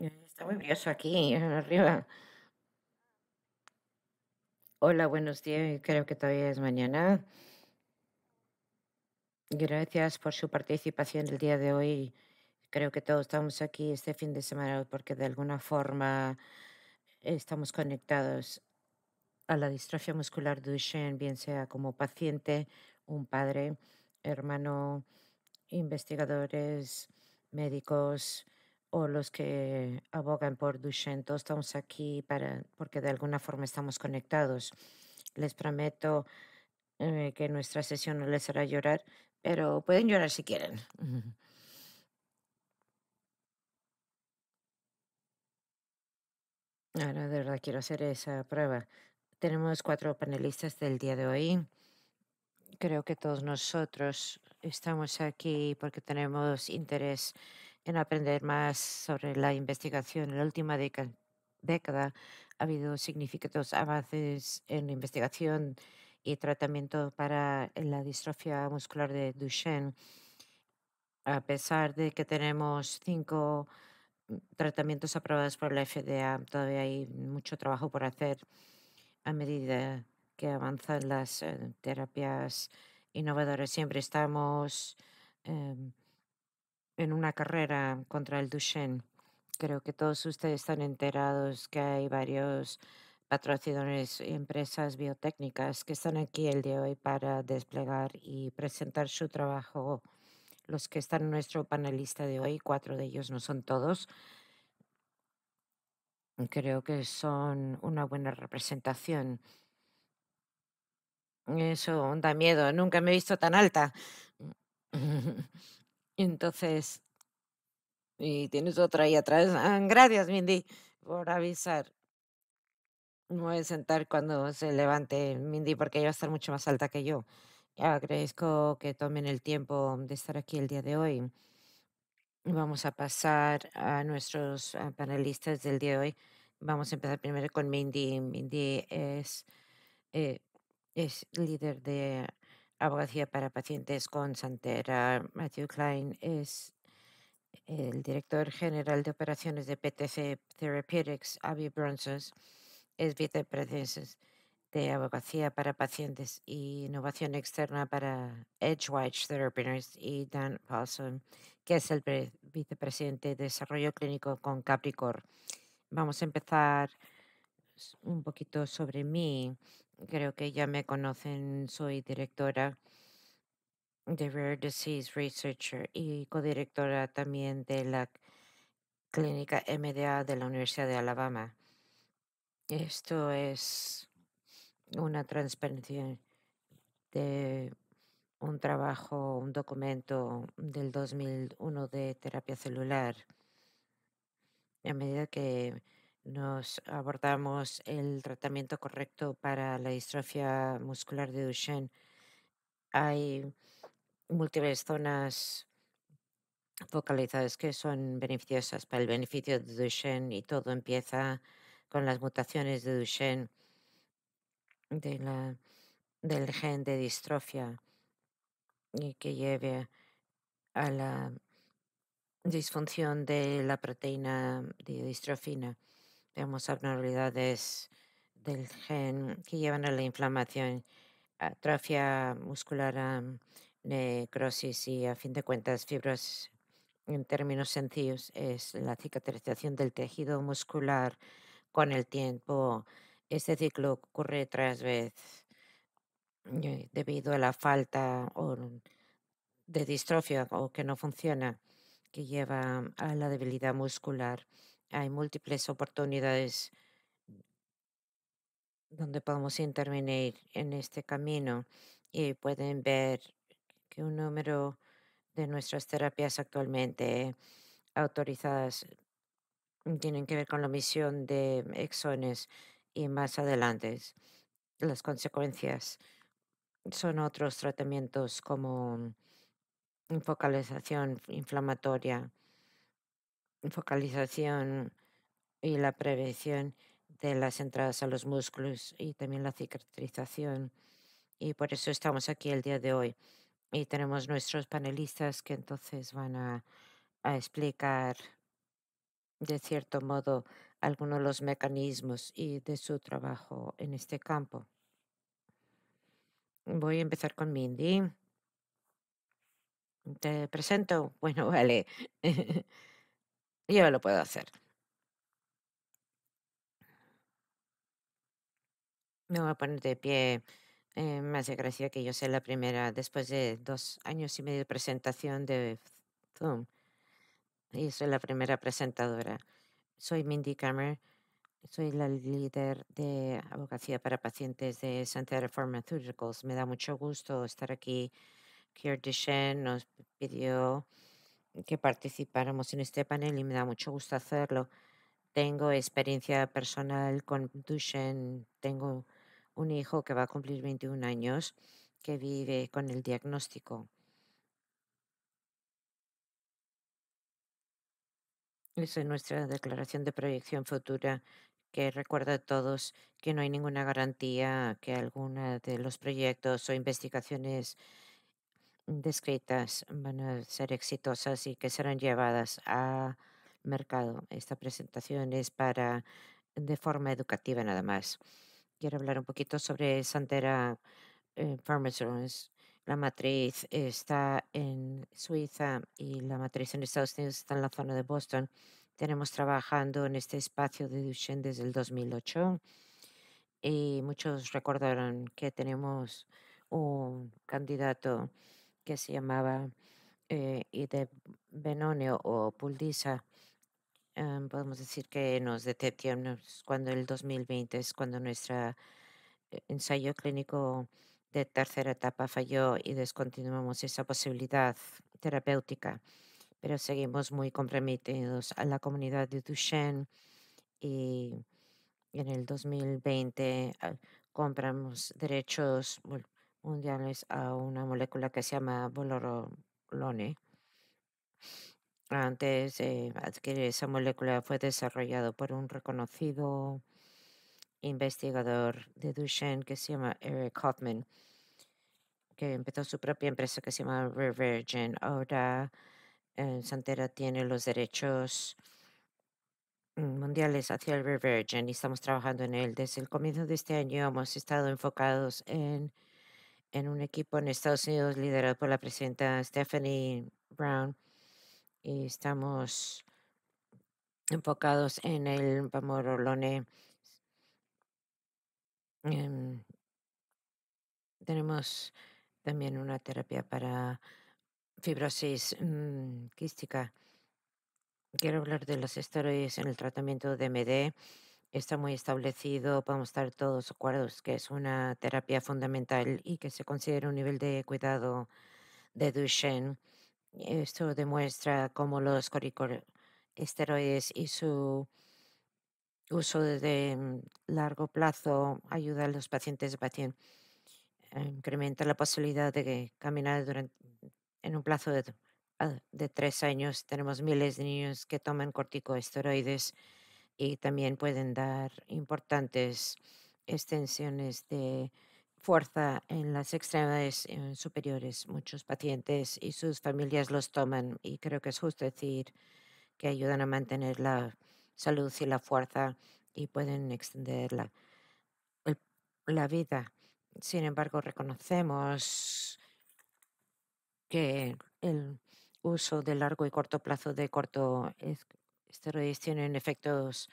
Está muy brioso aquí, arriba. Hola, buenos días. Creo que todavía es mañana. Gracias por su participación el día de hoy. Creo que todos estamos aquí este fin de semana porque de alguna forma estamos conectados a la distrofia muscular Duchenne, bien sea como paciente, un padre, hermano, investigadores, médicos, o los que abogan por Duchenne, Todos estamos aquí para, porque de alguna forma estamos conectados. Les prometo eh, que nuestra sesión no les hará llorar, pero pueden llorar si quieren. Ahora de verdad quiero hacer esa prueba. Tenemos cuatro panelistas del día de hoy. Creo que todos nosotros estamos aquí porque tenemos interés en aprender más sobre la investigación. En la última década, ha habido significativos avances en investigación y tratamiento para la distrofia muscular de Duchenne. A pesar de que tenemos cinco mm, tratamientos aprobados por la FDA, todavía hay mucho trabajo por hacer a medida que avanzan las eh, terapias innovadoras. Siempre estamos em, en una carrera contra el Duchenne. Creo que todos ustedes están enterados que hay varios patrocinadores y empresas biotécnicas que están aquí el día de hoy para desplegar y presentar su trabajo. Los que están en nuestro panelista de hoy, cuatro de ellos no son todos, creo que son una buena representación. Eso da miedo, nunca me he visto tan alta. Entonces, y tienes otra ahí atrás. Ah, gracias, Mindy, por avisar. Me voy a sentar cuando se levante Mindy porque ella va a estar mucho más alta que yo. Agradezco que tomen el tiempo de estar aquí el día de hoy. Vamos a pasar a nuestros ah, panelistas del día de hoy. Vamos a empezar primero con Mindy. Mindy es, eh, es líder de Abogacía para Pacientes con Santera. Matthew Klein es el director general de operaciones de PTC Therapeutics, Abby Bronson, es vicepresidente de Abogacía para Pacientes e Innovación Externa para Edgewise Therapeutics y Dan Paulson, que es el vicepresidente de Desarrollo Clínico con Capricor. Vamos a empezar un poquito sobre mí creo que ya me conocen, soy directora de Rare Disease Researcher y codirectora también de la Clínica MDA de la Universidad de Alabama. Esto es una transparencia de un trabajo, un documento del 2001 de terapia celular. A medida que nos abordamos el tratamiento correcto para la distrofia muscular de Duchenne. Hay múltiples zonas focalizadas que son beneficiosas para el beneficio de Duchenne y todo empieza con las mutaciones de Duchenne del gen de distrofia y que lleve a la disfunción de la proteína de distrofina vemos abnormalidades del gen que llevan a la inflamación, atrofia muscular, necrosis y a fin de cuentas fibras en términos sencillos es la cicatrización del tejido muscular con el tiempo. Este ciclo ocurre tras vez eh, debido a la falta de distrofia o que no funciona, que lleva a la debilidad muscular hay múltiples oportunidades donde podemos intervenir en este camino y pueden ver que un número de nuestras terapias actualmente autorizadas tienen que ver con la misión de exones y más adelante las consecuencias son otros tratamientos como focalización inflamatoria focalización y la prevención de las entradas a los músculos y también la cicatrización. Y por eso estamos aquí el día de hoy. Y tenemos nuestros panelistas que entonces van a, explicar de cierto modo algunos de los mecanismos y de su trabajo en este campo. Voy a empezar con Mindy. Te presento. Bueno, vale yo lo puedo hacer. Me voy a poner de pie. Eh, me hace gracia que yo sea la primera después de dos años y medio de presentación de Zoom. Y soy la primera presentadora. Soy Mindy Kammer. Soy la líder de abogacía para pacientes de Santera Pharmaceuticals. Me da mucho gusto estar aquí. Kier Duchenne nos pidió que participáramos en este panel y me da mucho gusto hacerlo. Tengo experiencia personal con Duchenne, tengo un hijo que va a cumplir 21 años que vive con el diagnóstico. Esa Es nuestra declaración de proyección futura que recuerda a todos que no hay ninguna garantía que alguna de los proyectos o investigaciones descritas van a ser exitosas y que serán llevadas a mercado. Esta presentación es para de forma educativa nada más. Quiero hablar un poquito sobre Santera eh, Pharmaceuticals. La matriz está en Suiza y la matriz en Estados Unidos está en la zona de Boston. Tenemos trabajando en este espacio de Duchenne desde el 2008 y muchos recordaron que tenemos un candidato que se llamaba eh, y de Benonio o Puldisa, em, podemos decir que nos detectamos cuando el 2020 es cuando nuestra eh, ensayo clínico de tercera etapa falló y descontinuamos esa posibilidad terapéutica, pero seguimos muy comprometidos a la comunidad de Duchenne y en el 2020 ah, compramos derechos mundiales a una molécula que se llama bolorolone. Antes de eh, adquirir esa molécula fue desarrollado por un reconocido investigador de Duchenne que se llama Eric Hoffman, que empezó su propia empresa que se llama RiverGen. Ahora eh, Santera tiene los derechos mundiales hacia el RiverGen y estamos trabajando en él. Desde el comienzo de este año hemos estado enfocados en en un equipo en Estados Unidos liderado por la presidenta Stephanie Brown y estamos enfocados en el Pamorolone. Em, tenemos también una terapia para fibrosis mm, quística. Quiero hablar de los esteroides en el tratamiento de MD está muy establecido, podemos estar todos de acuerdo que es una terapia fundamental y que se considera un nivel de cuidado de Duchenne. Esto demuestra cómo los corticosteroides y su uso de mm, largo plazo ayuda a los pacientes de eh, incrementa la posibilidad de caminar durante, en un plazo de, ah, de tres años. Tenemos miles de niños que toman corticosteroides y también pueden dar importantes extensiones de fuerza en las extremidades eh, superiores. Muchos pacientes y sus familias los toman y creo que es justo decir que ayudan a mantener la salud y la fuerza y pueden extender eh, la vida. Sin embargo, reconocemos que el uso de largo y corto plazo de corto esteroides tienen efectos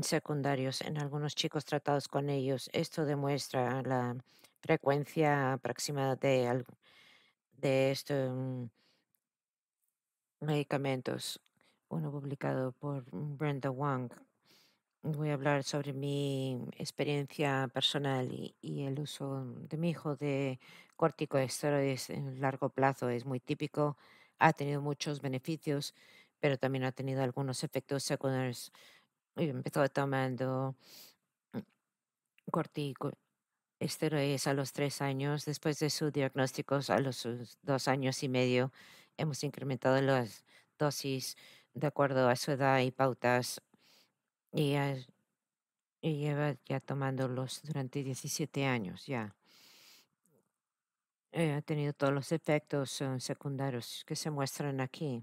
secundarios en algunos chicos tratados con ellos. Esto demuestra la frecuencia aproximada de, de estos mm, medicamentos. Uno publicado por Brenda Wang. Voy a hablar sobre mi experiencia personal y, y el uso de mi hijo de corticoesteroides en largo plazo. Es muy típico. Ha tenido muchos beneficios pero también ha tenido algunos efectos secundarios. Y empezó tomando cortico esteroides a los tres años. Después de sus diagnósticos, a los dos años y medio, hemos incrementado las dosis de acuerdo a su edad y pautas. Y, y lleva ya tomándolos durante 17 años ya. Eh, ha tenido todos los efectos secundarios que se muestran aquí.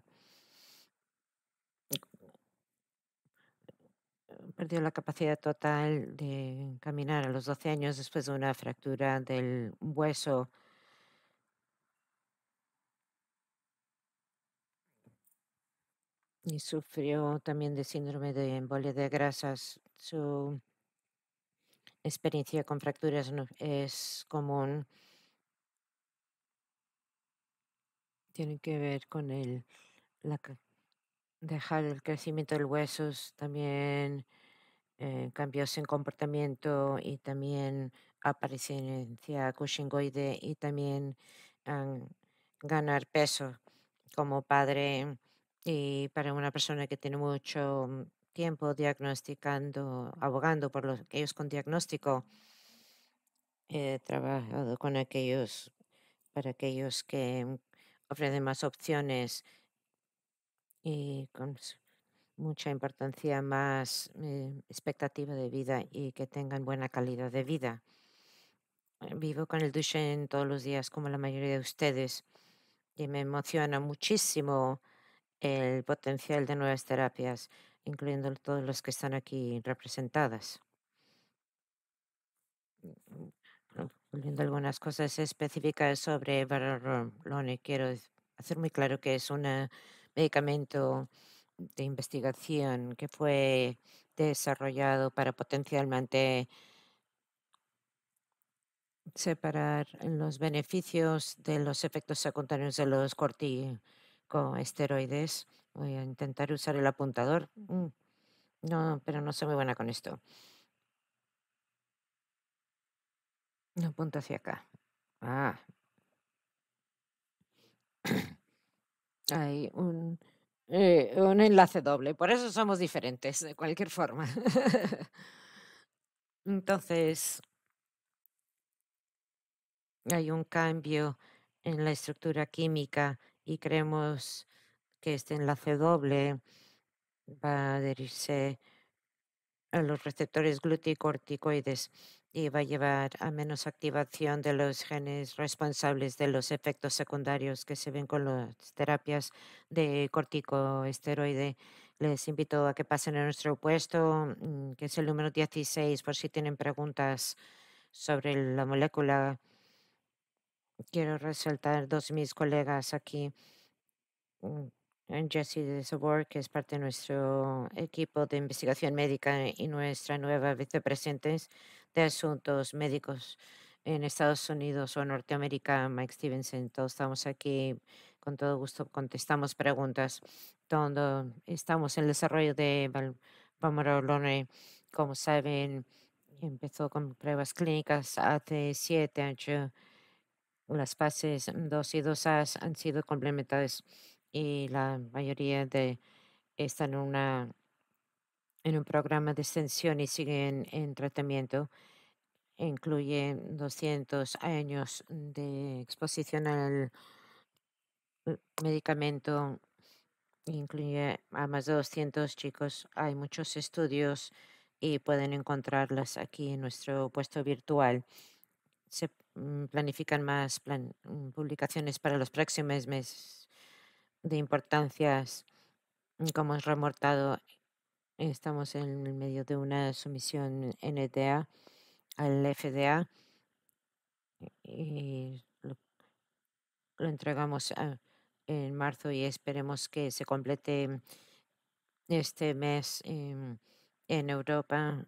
perdió la capacidad total de caminar a los 12 años después de una fractura del hueso. Y sufrió también de síndrome de embolia de grasas. Su experiencia con fracturas es común. Tiene que ver con el, la, dejar el crecimiento del hueso, también eh, cambios en comportamiento y también apariencia cushingoide y también ganar peso como padre y para una persona que tiene mucho mm, tiempo diagnosticando, abogando por los, aquellos con diagnóstico. He trabajado con aquellos, para aquellos que mm, ofrecen más opciones y con, mucha importancia más eh, expectativa de vida y que tengan buena calidad de vida. Eh, vivo con el Duchenne todos los días, como la mayoría de ustedes, y me emociona muchísimo el potencial de nuevas terapias, incluyendo todos los que están aquí representadas. Mm, algunas cosas específicas sobre quiero hacer muy claro que es un medicamento de investigación que fue desarrollado para potencialmente separar los beneficios de los efectos secundarios de los corticoesteroides. Voy a intentar usar el apuntador. Mm, no, pero no soy muy buena con esto. No apunto hacia acá. Ah. Hay un eh, un enlace doble. Por eso somos diferentes, de cualquier forma. Entonces, hay un cambio en la estructura química y creemos que este enlace doble va a adherirse a los receptores gluticorticoides y va a llevar a menos activación de los genes responsables de los efectos secundarios que se ven con las terapias de corticoesteroide. Les invito a que pasen a nuestro puesto, mm, que es el número 16, por si tienen preguntas sobre la molécula. Quiero resaltar dos mis colegas aquí mm, Jesse de Sobor, que es parte de nuestro equipo de investigación médica y nuestra nueva vicepresidenta de asuntos médicos en Estados Unidos o Norteamérica, Mike Stevenson. Todos estamos aquí, con todo gusto contestamos preguntas. Todo, estamos en el desarrollo de Valmorolone, como saben, empezó con pruebas clínicas hace siete años. Las fases 2 y 2A han sido complementadas y la mayoría de están en una en un programa de extensión y siguen en tratamiento. Incluye 200 años de exposición al eh, medicamento. Incluye a más de 200 chicos. Hay muchos estudios y pueden encontrarlas aquí en nuestro puesto virtual. Se mm, planifican más mm, publicaciones para los próximos meses de importancias, mm, como es remortado, estamos en medio de una sumisión NDA al FDA y lo, entregamos ah, en marzo y esperemos que se complete este mes en Europa.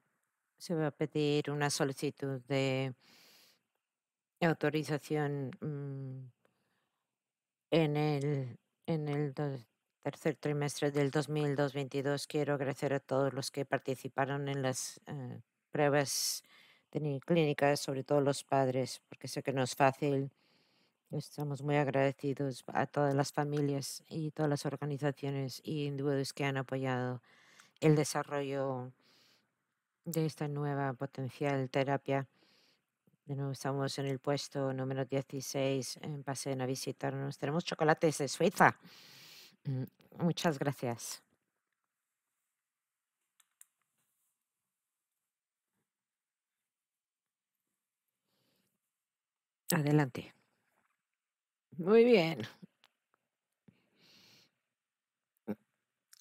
Se va a pedir una solicitud de autorización mm, en el en el tercer trimestre del 2022 quiero agradecer a todos los que participaron en las eh, pruebas clínicas, sobre todo los padres, porque sé que no es fácil. Estamos muy agradecidos a todas las familias y todas las organizaciones y individuos que han apoyado el desarrollo de esta nueva potencial terapia estamos en el puesto número 16. Pasen a visitarnos. Tenemos chocolates de Suiza. Mm, muchas gracias. Adelante. Muy bien.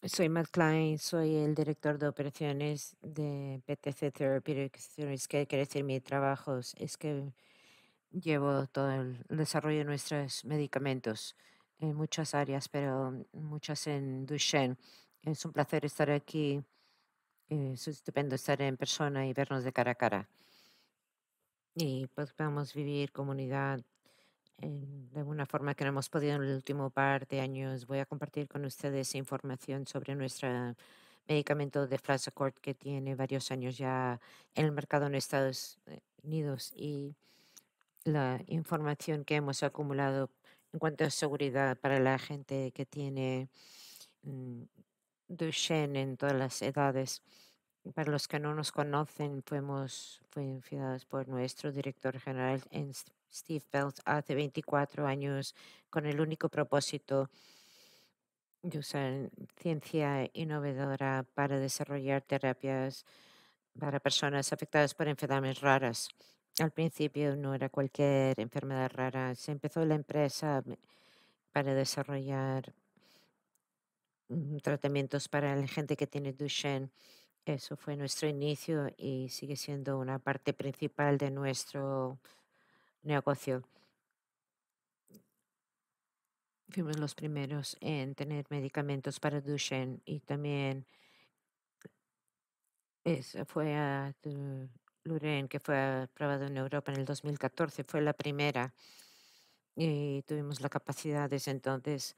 Soy Matt Klein, soy el director de operaciones de PTC Therapeutics. Es que quiere decir mi trabajo es que llevo todo el desarrollo de nuestros medicamentos en muchas áreas, pero muchas en Duchenne. Es un placer estar aquí. Eh, es estupendo estar en persona y vernos de cara a cara. Y pues, podamos vivir comunidad de una forma que no hemos podido en el último par de años, voy a compartir con ustedes información sobre nuestro medicamento de Flasacort que tiene varios años ya en el mercado en Estados eh, Unidos y la información que hemos acumulado en cuanto a seguridad para la gente que tiene mm, Duchenne en todas las edades. Para los que no nos conocen, fuimos fui por nuestro director general, en... Steve Belt hace 24 años con el único propósito de usar ciencia innovadora para desarrollar terapias para personas afectadas por enfermedades raras. Al principio no era cualquier enfermedad rara. Se empezó la empresa para desarrollar mm, tratamientos para la gente que tiene Duchenne. Eso fue nuestro inicio y sigue siendo una parte principal de nuestro negocio. Fuimos los primeros en tener medicamentos para Duchenne y también fue a Luren, que fue aprobado en Europa en el 2014, fue la primera y tuvimos la capacidad desde entonces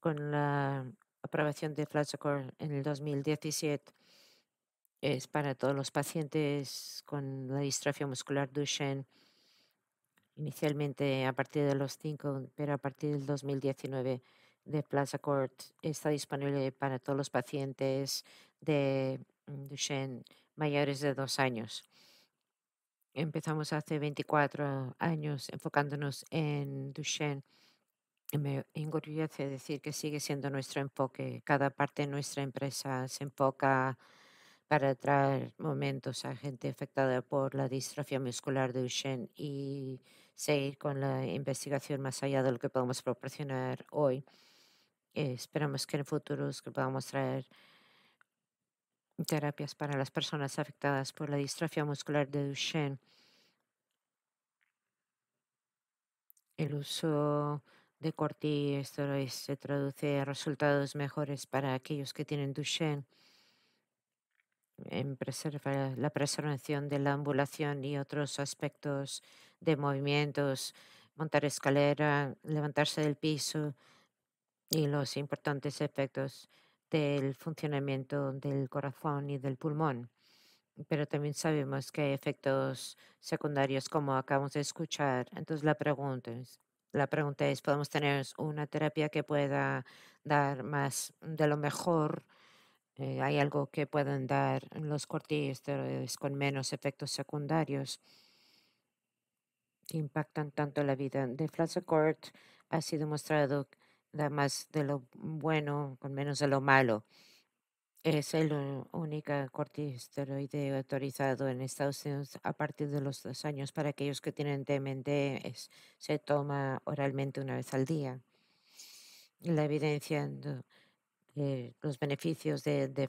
con la aprobación de Flaxacor en el 2017 es para todos los pacientes con la distrofia muscular Duchenne inicialmente a partir de los 5, pero a partir del 2019 de Plaza Court está disponible para todos los pacientes de mm, Duchenne mayores de dos años. Empezamos hace 24 años enfocándonos en Duchenne. Me engorillece decir que sigue siendo nuestro enfoque. Cada parte de nuestra empresa se enfoca para traer momentos a gente afectada por la distrofia muscular de Duchenne y seguir con la investigación más allá de lo que podemos proporcionar hoy. Eh, esperamos que en futuros que podamos traer terapias para las personas afectadas por la distrofia muscular de Duchenne. El uso de corti, se traduce a resultados mejores para aquellos que tienen Duchenne en em, la preservación de la ambulación y otros aspectos de movimientos, montar escalera, levantarse del piso y los importantes efectos del funcionamiento del corazón y del pulmón. Pero también sabemos que hay efectos secundarios como acabamos de escuchar. Entonces la pregunta es, la pregunta es, ¿podemos tener una terapia que pueda dar más de lo mejor eh, hay algo que pueden dar los corticosteroides con menos efectos secundarios que impactan tanto la vida. De Flazacort ha sido mostrado da más de lo bueno con menos de lo malo. Es el único corticosteroide autorizado en Estados Unidos a partir de los dos años para aquellos que tienen DMD. Es, se toma oralmente una vez al día. La evidencia eh, los beneficios de, de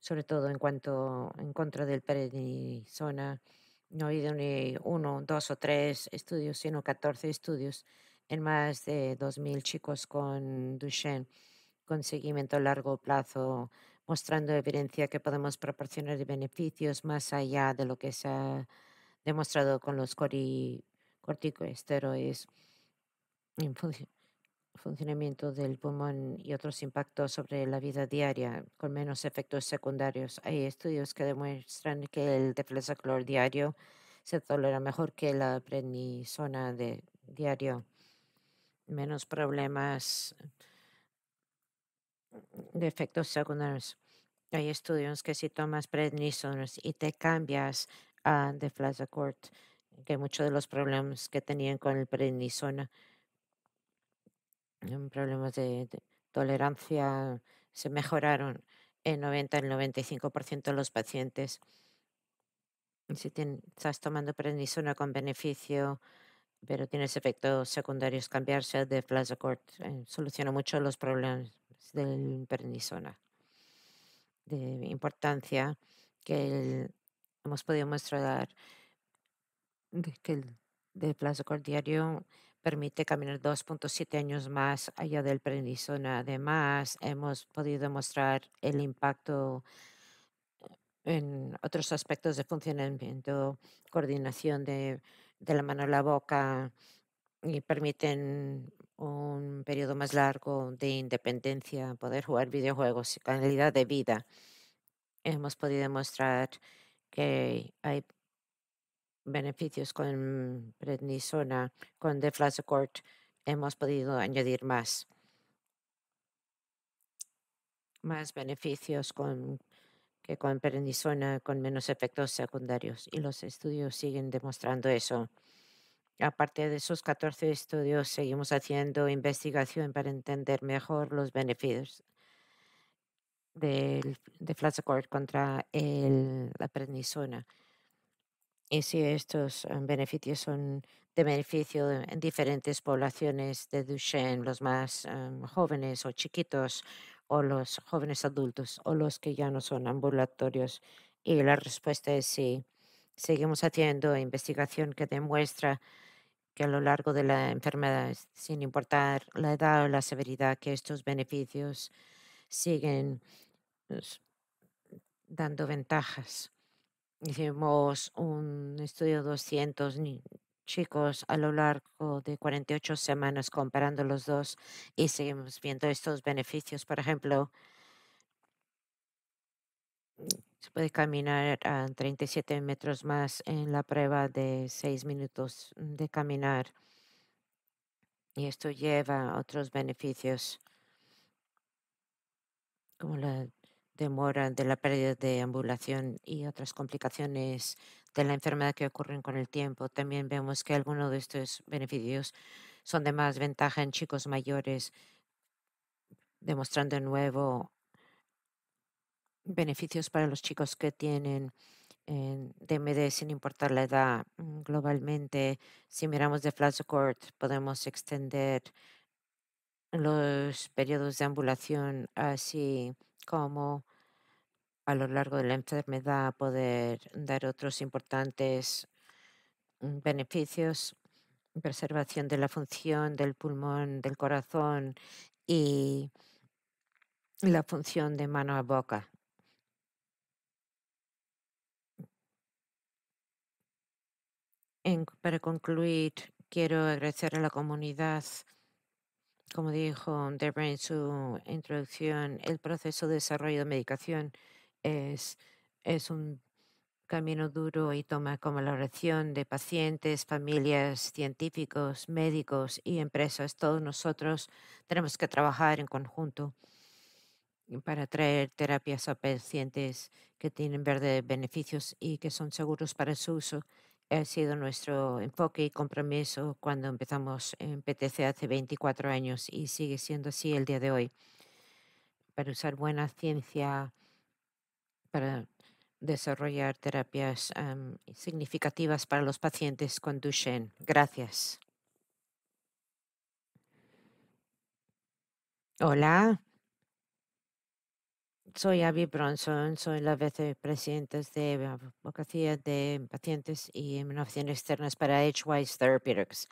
sobre todo en cuanto en contra del prednisona. No ha habido ni uno, dos o tres estudios, sino 14 estudios en más de 2.000 chicos con Duchenne, con seguimiento a largo plazo, mostrando evidencia que podemos proporcionar beneficios más allá de lo que se ha demostrado con los corticosteroides funcionamiento del pulmón y otros impactos sobre la vida diaria con menos efectos secundarios. Hay estudios que demuestran que el clor diario se tolera mejor que la prednisona de diario. Menos problemas de efectos secundarios. Hay estudios que si tomas prednisones y te cambias a deflazacort, que muchos de los problemas que tenían con el prednisona problemas de, tolerancia se mejoraron en 90, el 95% de los pacientes. Si estás tomando prednisona con beneficio, pero tienes efectos secundarios, cambiarse de Flasacort eh, soluciona mucho los problemas del prednisona. De importancia que hemos podido mostrar que el de Flasacort diario permite caminar 2.7 años más allá del prednisona. Además, hemos podido demostrar el impacto eh, en otros aspectos de funcionamiento, coordinación de, de la mano a la boca y permiten un periodo más largo de independencia, poder jugar videojuegos y calidad de vida. Hemos podido demostrar que hay beneficios con prednisona, con deflazacort, hemos podido añadir más. Más beneficios con, que con prednisona, con menos efectos secundarios. Y los estudios siguen demostrando eso. Aparte de esos 14 estudios, seguimos haciendo investigación para entender mejor los beneficios del, de Flazacort contra el, la prednisona y si estos em, beneficios son de beneficio en diferentes poblaciones de Duchenne, los más em, jóvenes o chiquitos, o los jóvenes adultos, o los que ya no son ambulatorios. Y la respuesta es sí. Seguimos haciendo investigación que demuestra que a lo largo de la enfermedad, sin importar la edad o la severidad, que estos beneficios siguen pues, dando ventajas Hicimos un estudio 200 chicos a lo largo de 48 semanas comparando los dos y seguimos viendo estos beneficios. Por ejemplo, se puede caminar a 37 metros más en la prueba de 6 minutos de caminar y esto lleva a otros beneficios como la demora de la pérdida de ambulación y otras complicaciones de la enfermedad que ocurren con el tiempo. También vemos que algunos de estos beneficios son de más ventaja en chicos mayores, demostrando de nuevo beneficios para los chicos que tienen DMD sin importar la edad. Mm, globalmente, si miramos de flash podemos extender los periodos de ambulación así como a lo largo de la enfermedad poder dar otros importantes mm, beneficios, preservación de la función del pulmón, del corazón y la función de mano a boca. para concluir, quiero agradecer a la comunidad, como dijo Debra en su introducción, el proceso de desarrollo de medicación es, un camino duro y toma como la oración de pacientes, familias, científicos, médicos y empresas. Todos nosotros tenemos que trabajar en conjunto para traer terapias a pacientes que tienen verdaderos beneficios y que son seguros para su uso. Ha sido nuestro enfoque y compromiso cuando empezamos en PTC hace 24 años y sigue siendo así el día de hoy. Para usar buena ciencia para desarrollar terapias significativas para los pacientes con Duchenne. Gracias. Hola. Soy Abby Bronson, soy la vicepresidenta de Advocacia de Pacientes y Innovaciones Externas para Edgewise Therapeutics.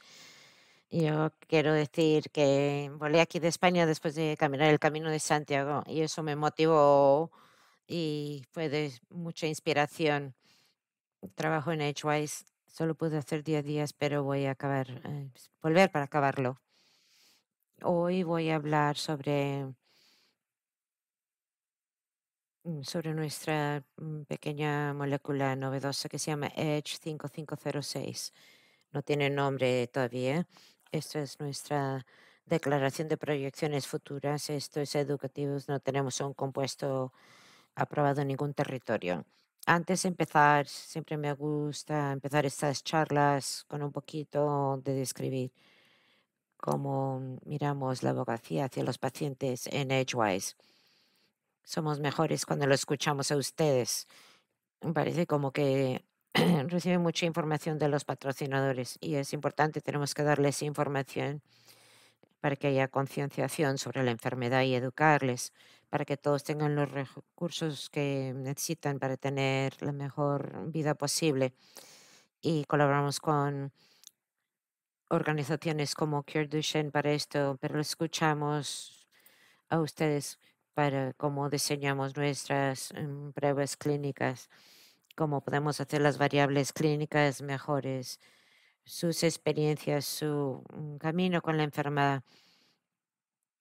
Yo quiero decir que volé aquí de España después de caminar el Camino de Santiago y eso me motivó y fue de mucha inspiración. Trabajo en Edgewise, solo pude hacer 10 días, pero voy a acabar, eh, pues, volver para acabarlo. Hoy voy a hablar sobre, mm, sobre nuestra mm, pequeña molécula novedosa que se llama Edge 5506. No tiene nombre todavía. Esta es nuestra declaración de proyecciones futuras. Esto es educativo. No tenemos un compuesto aprobado en ningún territorio. Antes de empezar, siempre me gusta empezar estas charlas con un poquito de describir cómo miramos la abogacía hacia los pacientes en Edgewise. Somos mejores cuando lo escuchamos a ustedes. Parece como que reciben mucha información de los patrocinadores y es importante, tenemos que darles información para que haya concienciación sobre la enfermedad y educarles, para que todos tengan los recursos que necesitan para tener la mejor vida posible. Y colaboramos con organizaciones como Cure Duchenne para esto, pero escuchamos a ustedes para cómo diseñamos nuestras em, pruebas clínicas, cómo podemos hacer las variables clínicas mejores sus experiencias, su mm, camino con la enfermedad.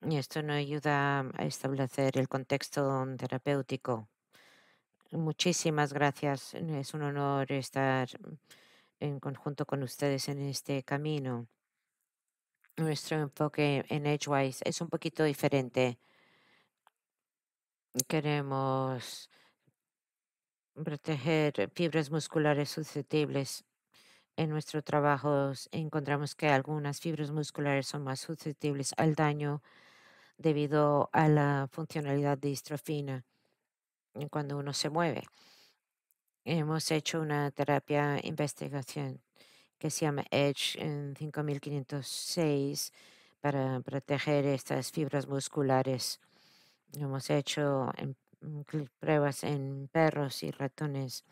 Y esto nos ayuda a establecer el contexto terapéutico. Muchísimas gracias. Es un honor estar en conjunto con ustedes en este camino. Nuestro enfoque en Edgewise es un poquito diferente. Queremos proteger fibras musculares susceptibles en nuestro trabajo encontramos que algunas fibras musculares son más susceptibles al daño debido a la funcionalidad distrofina cuando uno se mueve. Hemos hecho una terapia e investigación que se llama EDGE en 5506 para proteger estas fibras musculares. Hemos hecho mm, pruebas en perros y ratones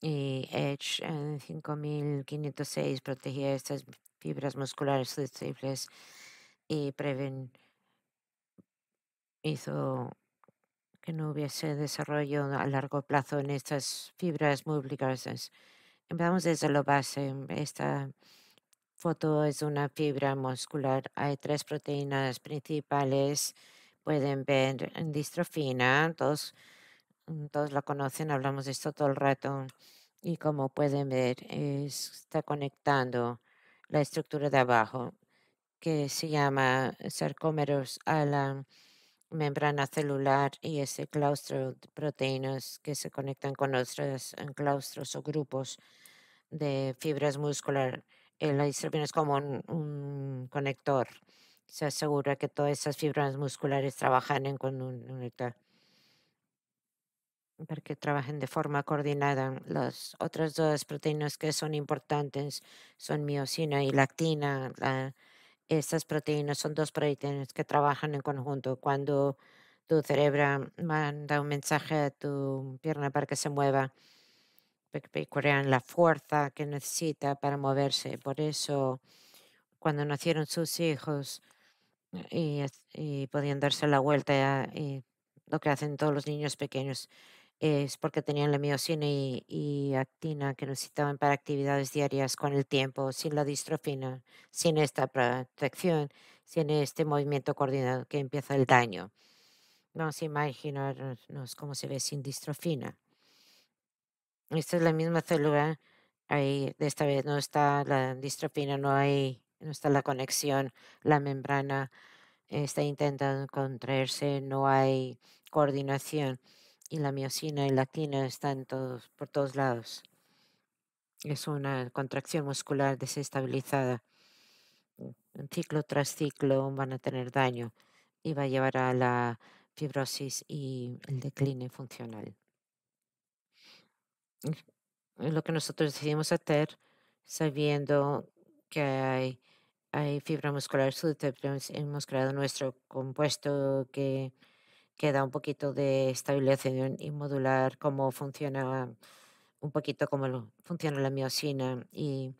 y Edge en 5506 protegía estas fibras musculares sensibles y preven hizo que no hubiese desarrollo a largo plazo en estas fibras musculares. Empezamos desde lo base. Esta foto es una fibra muscular. Hay tres proteínas principales. Pueden ver en distrofina, dos Mm, todos la conocen, hablamos de esto todo el rato y como pueden ver está conectando la estructura de abajo que se llama sarcómeros a la membrana celular y ese claustro de proteínas que se conectan con otros claustros o grupos de fibras musculares. La distribución es como un, conector. Se asegura que todas esas fibras musculares trabajan en con un para que trabajen de forma coordinada. Las otras dos proteínas que son importantes son miocina y lactina. estas proteínas son dos proteínas que trabajan en conjunto. Cuando tu cerebro manda un mensaje a tu pierna para que se mueva, crean la fuerza que necesita para moverse. Por eso, cuando nacieron sus hijos y, podían darse la vuelta lo que hacen todos los niños pequeños, es porque tenían la miocina y, actina que necesitaban para actividades diarias con el tiempo, sin la distrofina, sin esta protección, sin este movimiento coordinado que empieza el daño. Vamos a imaginarnos cómo se ve sin distrofina. Esta es la misma célula, ahí de esta vez no está la distrofina, no hay, no está la conexión, la membrana está intentando contraerse, no hay coordinación y la miocina y la actina están todos, por todos lados. Es una contracción muscular desestabilizada. Ciclo tras ciclo van a tener daño y va a llevar a la fibrosis y el decline funcional. Lo que nosotros decidimos hacer, sabiendo que hay, hay fibra muscular hemos creado nuestro compuesto que Queda un poquito de estabilización y modular cómo funciona un poquito cómo funciona la miosina y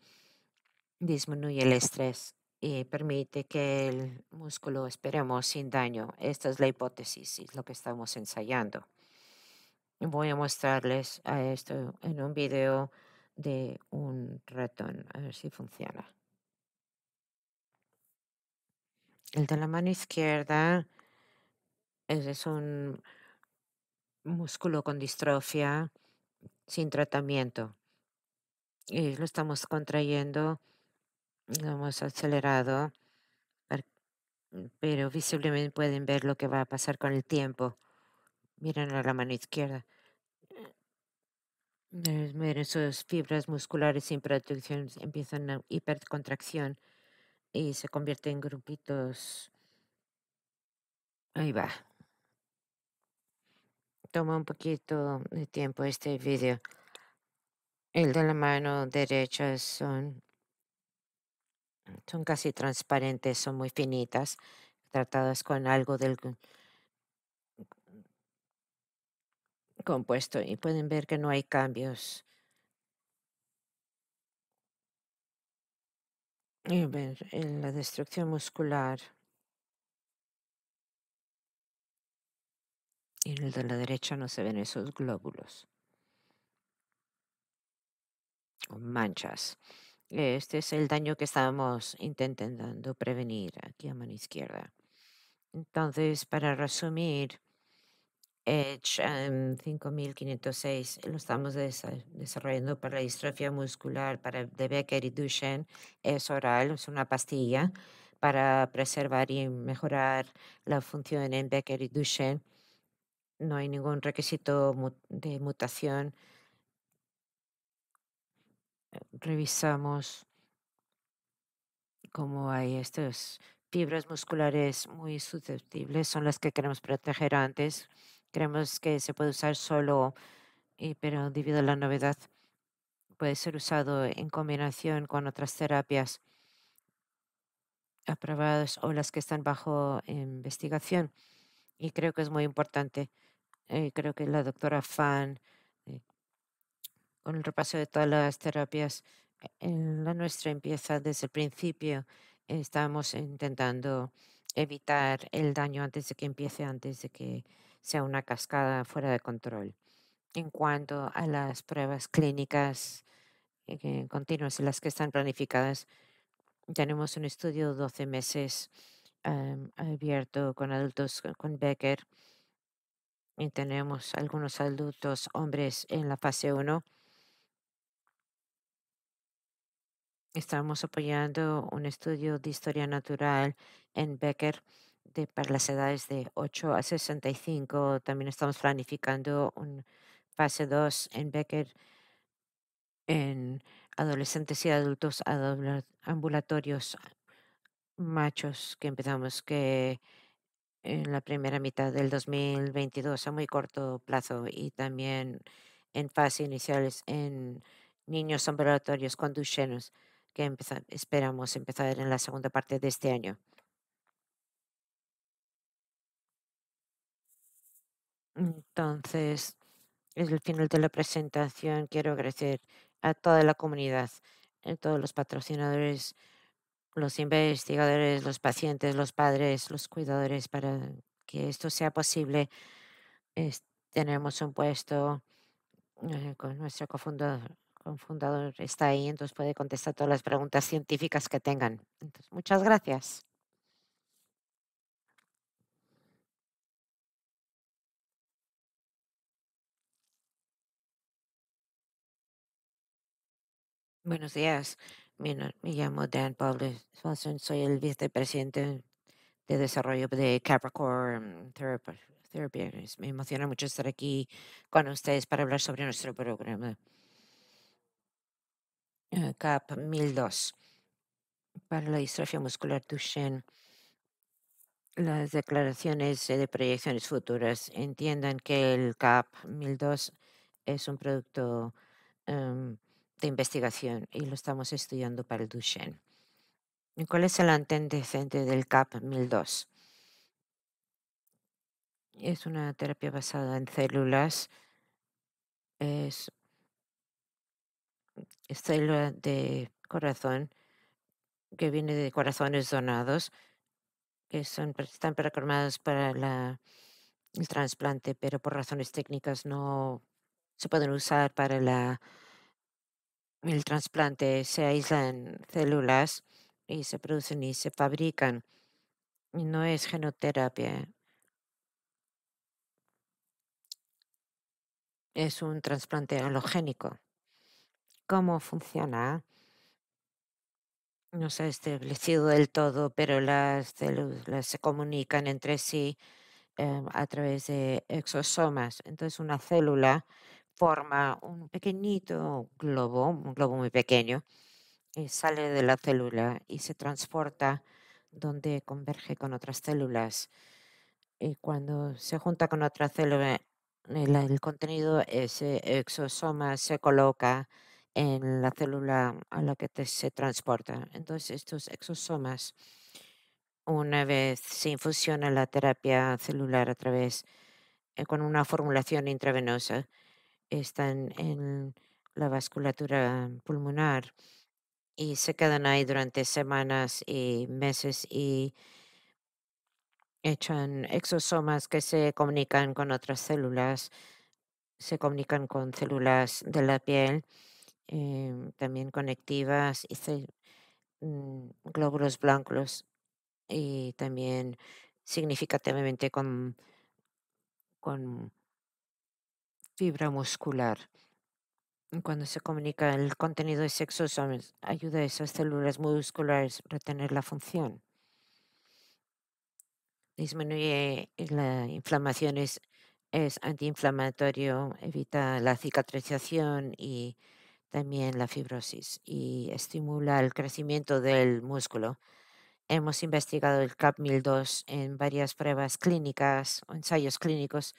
disminuye el estrés y permite que el músculo esperemos sin daño. Esta es la hipótesis y es lo que estamos ensayando. Voy a mostrarles a esto en un video de un ratón, a ver si funciona. El de la mano izquierda es un músculo con distrofia sin tratamiento. Y lo estamos contrayendo, lo hemos acelerado, mm, pero visiblemente pueden ver lo que va a pasar con el tiempo. Miren a la mano izquierda. Eh, miren sus fibras musculares sin protección, empiezan a hipercontracción y se convierten en grupitos. Ahí va toma un poquito de tiempo este video. El de la mano derecha son, son casi transparentes, son muy finitas, tratadas con algo del compuesto y pueden ver que no hay cambios. Y ver en la destrucción muscular. y en el de la derecha no se ven esos glóbulos o manchas. Este es el daño que estábamos intentando prevenir aquí a mano izquierda. Entonces, para resumir, h 5506 em, lo estamos desarrollando para la distrofia muscular para de Becker y Duchenne. Es oral, es una pastilla para preservar y mejorar la función en Becker y Duchenne no hay ningún requisito de mutación. Eh, revisamos cómo hay estas fibras musculares muy susceptibles, son las que queremos proteger antes. Creemos que se puede usar solo, eh, pero debido a la novedad, puede ser usado en combinación con otras terapias aprobadas o las que están bajo investigación. Y creo que es muy importante eh, creo que la doctora Fan, eh, con el repaso de todas las terapias, eh, en la nuestra empieza desde el principio. Estamos intentando evitar el daño antes de que empiece, antes de que sea una cascada fuera de control. En cuanto a las pruebas clínicas continuas y las que están planificadas, tenemos un estudio de 12 meses em, abierto con adultos con Becker y tenemos algunos adultos hombres en la fase 1. Estamos apoyando un estudio de historia natural en Becker de, para las edades de 8 a 65. También estamos planificando un fase 2 en Becker en adolescentes y adultos ambulatorios machos que empezamos que en la primera mitad del 2022 a muy corto plazo y también en fase iniciales en niños ambulatorios con Duchenne que esperamos empezar en la segunda parte de este año. Entonces, es el final de la presentación. Quiero agradecer a toda la comunidad, a todos los patrocinadores, los investigadores, los pacientes, los padres, los cuidadores, para que esto sea posible, tenemos un puesto eh, con nuestro cofundador, cofundador, está ahí, entonces puede contestar todas las preguntas científicas que tengan. Entonces, muchas gracias. Buenos días me llamo Dan Pablo soy el vicepresidente de desarrollo de Capricorn Therapy. Me emociona mucho estar aquí con ustedes para hablar sobre nuestro programa. Eh, CAP 1002 para la distrofia muscular Duchenne. Las declaraciones eh, de proyecciones futuras. Entiendan que el CAP 1002 es un producto em, de investigación y lo estamos estudiando para el Duchenne. ¿Y cuál es el antecedente del CAP 1002? Es una terapia basada en células. Es, célula de corazón que viene de corazones donados que son, están programados para la, el trasplante, pero por razones técnicas no se pueden usar para la el trasplante, se aísla en células y se producen y se fabrican. no es genoterapia. Es un trasplante halogénico. ¿Cómo funciona? No se ha establecido del todo, pero las células se comunican entre sí eh, a través de exosomas. Entonces, una célula forma un pequeñito globo, un globo muy pequeño, eh, sale de la célula y se transporta donde converge con otras células. Y eh, cuando se junta con otra célula, eh, el, contenido, ese exosoma, se coloca en la célula a la que se transporta. Entonces, estos exosomas, una vez se infusiona la terapia celular a través con una formulación intravenosa, están en la vasculatura mm, pulmonar y se quedan ahí durante semanas y meses y echan exosomas que se comunican con otras células, se comunican con células de la piel, em, también conectivas y mm, glóbulos blancos y también significativamente con, con fibra muscular. Cuando se comunica el contenido de sexo, ayuda a esas células musculares a retener la función. Disminuye la inflamación, es, es antiinflamatorio, evita la cicatrización y también la fibrosis y estimula el crecimiento del músculo. Hemos investigado el CAP-1002 en varias pruebas clínicas o ensayos clínicos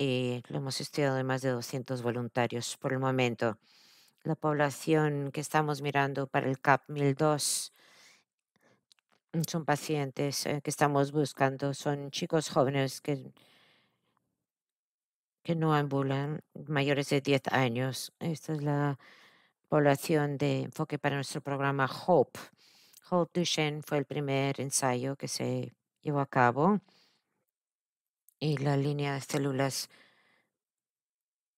y eh, lo hemos estudiado de más de 200 voluntarios por el momento. La población que estamos mirando para el CAP 1002 son pacientes eh, que estamos buscando, son chicos jóvenes que, que no ambulan, mayores de 10 años. Esta es la población de enfoque para nuestro programa HOPE. HOPE Duchenne fue el primer ensayo que se llevó a cabo y la línea de células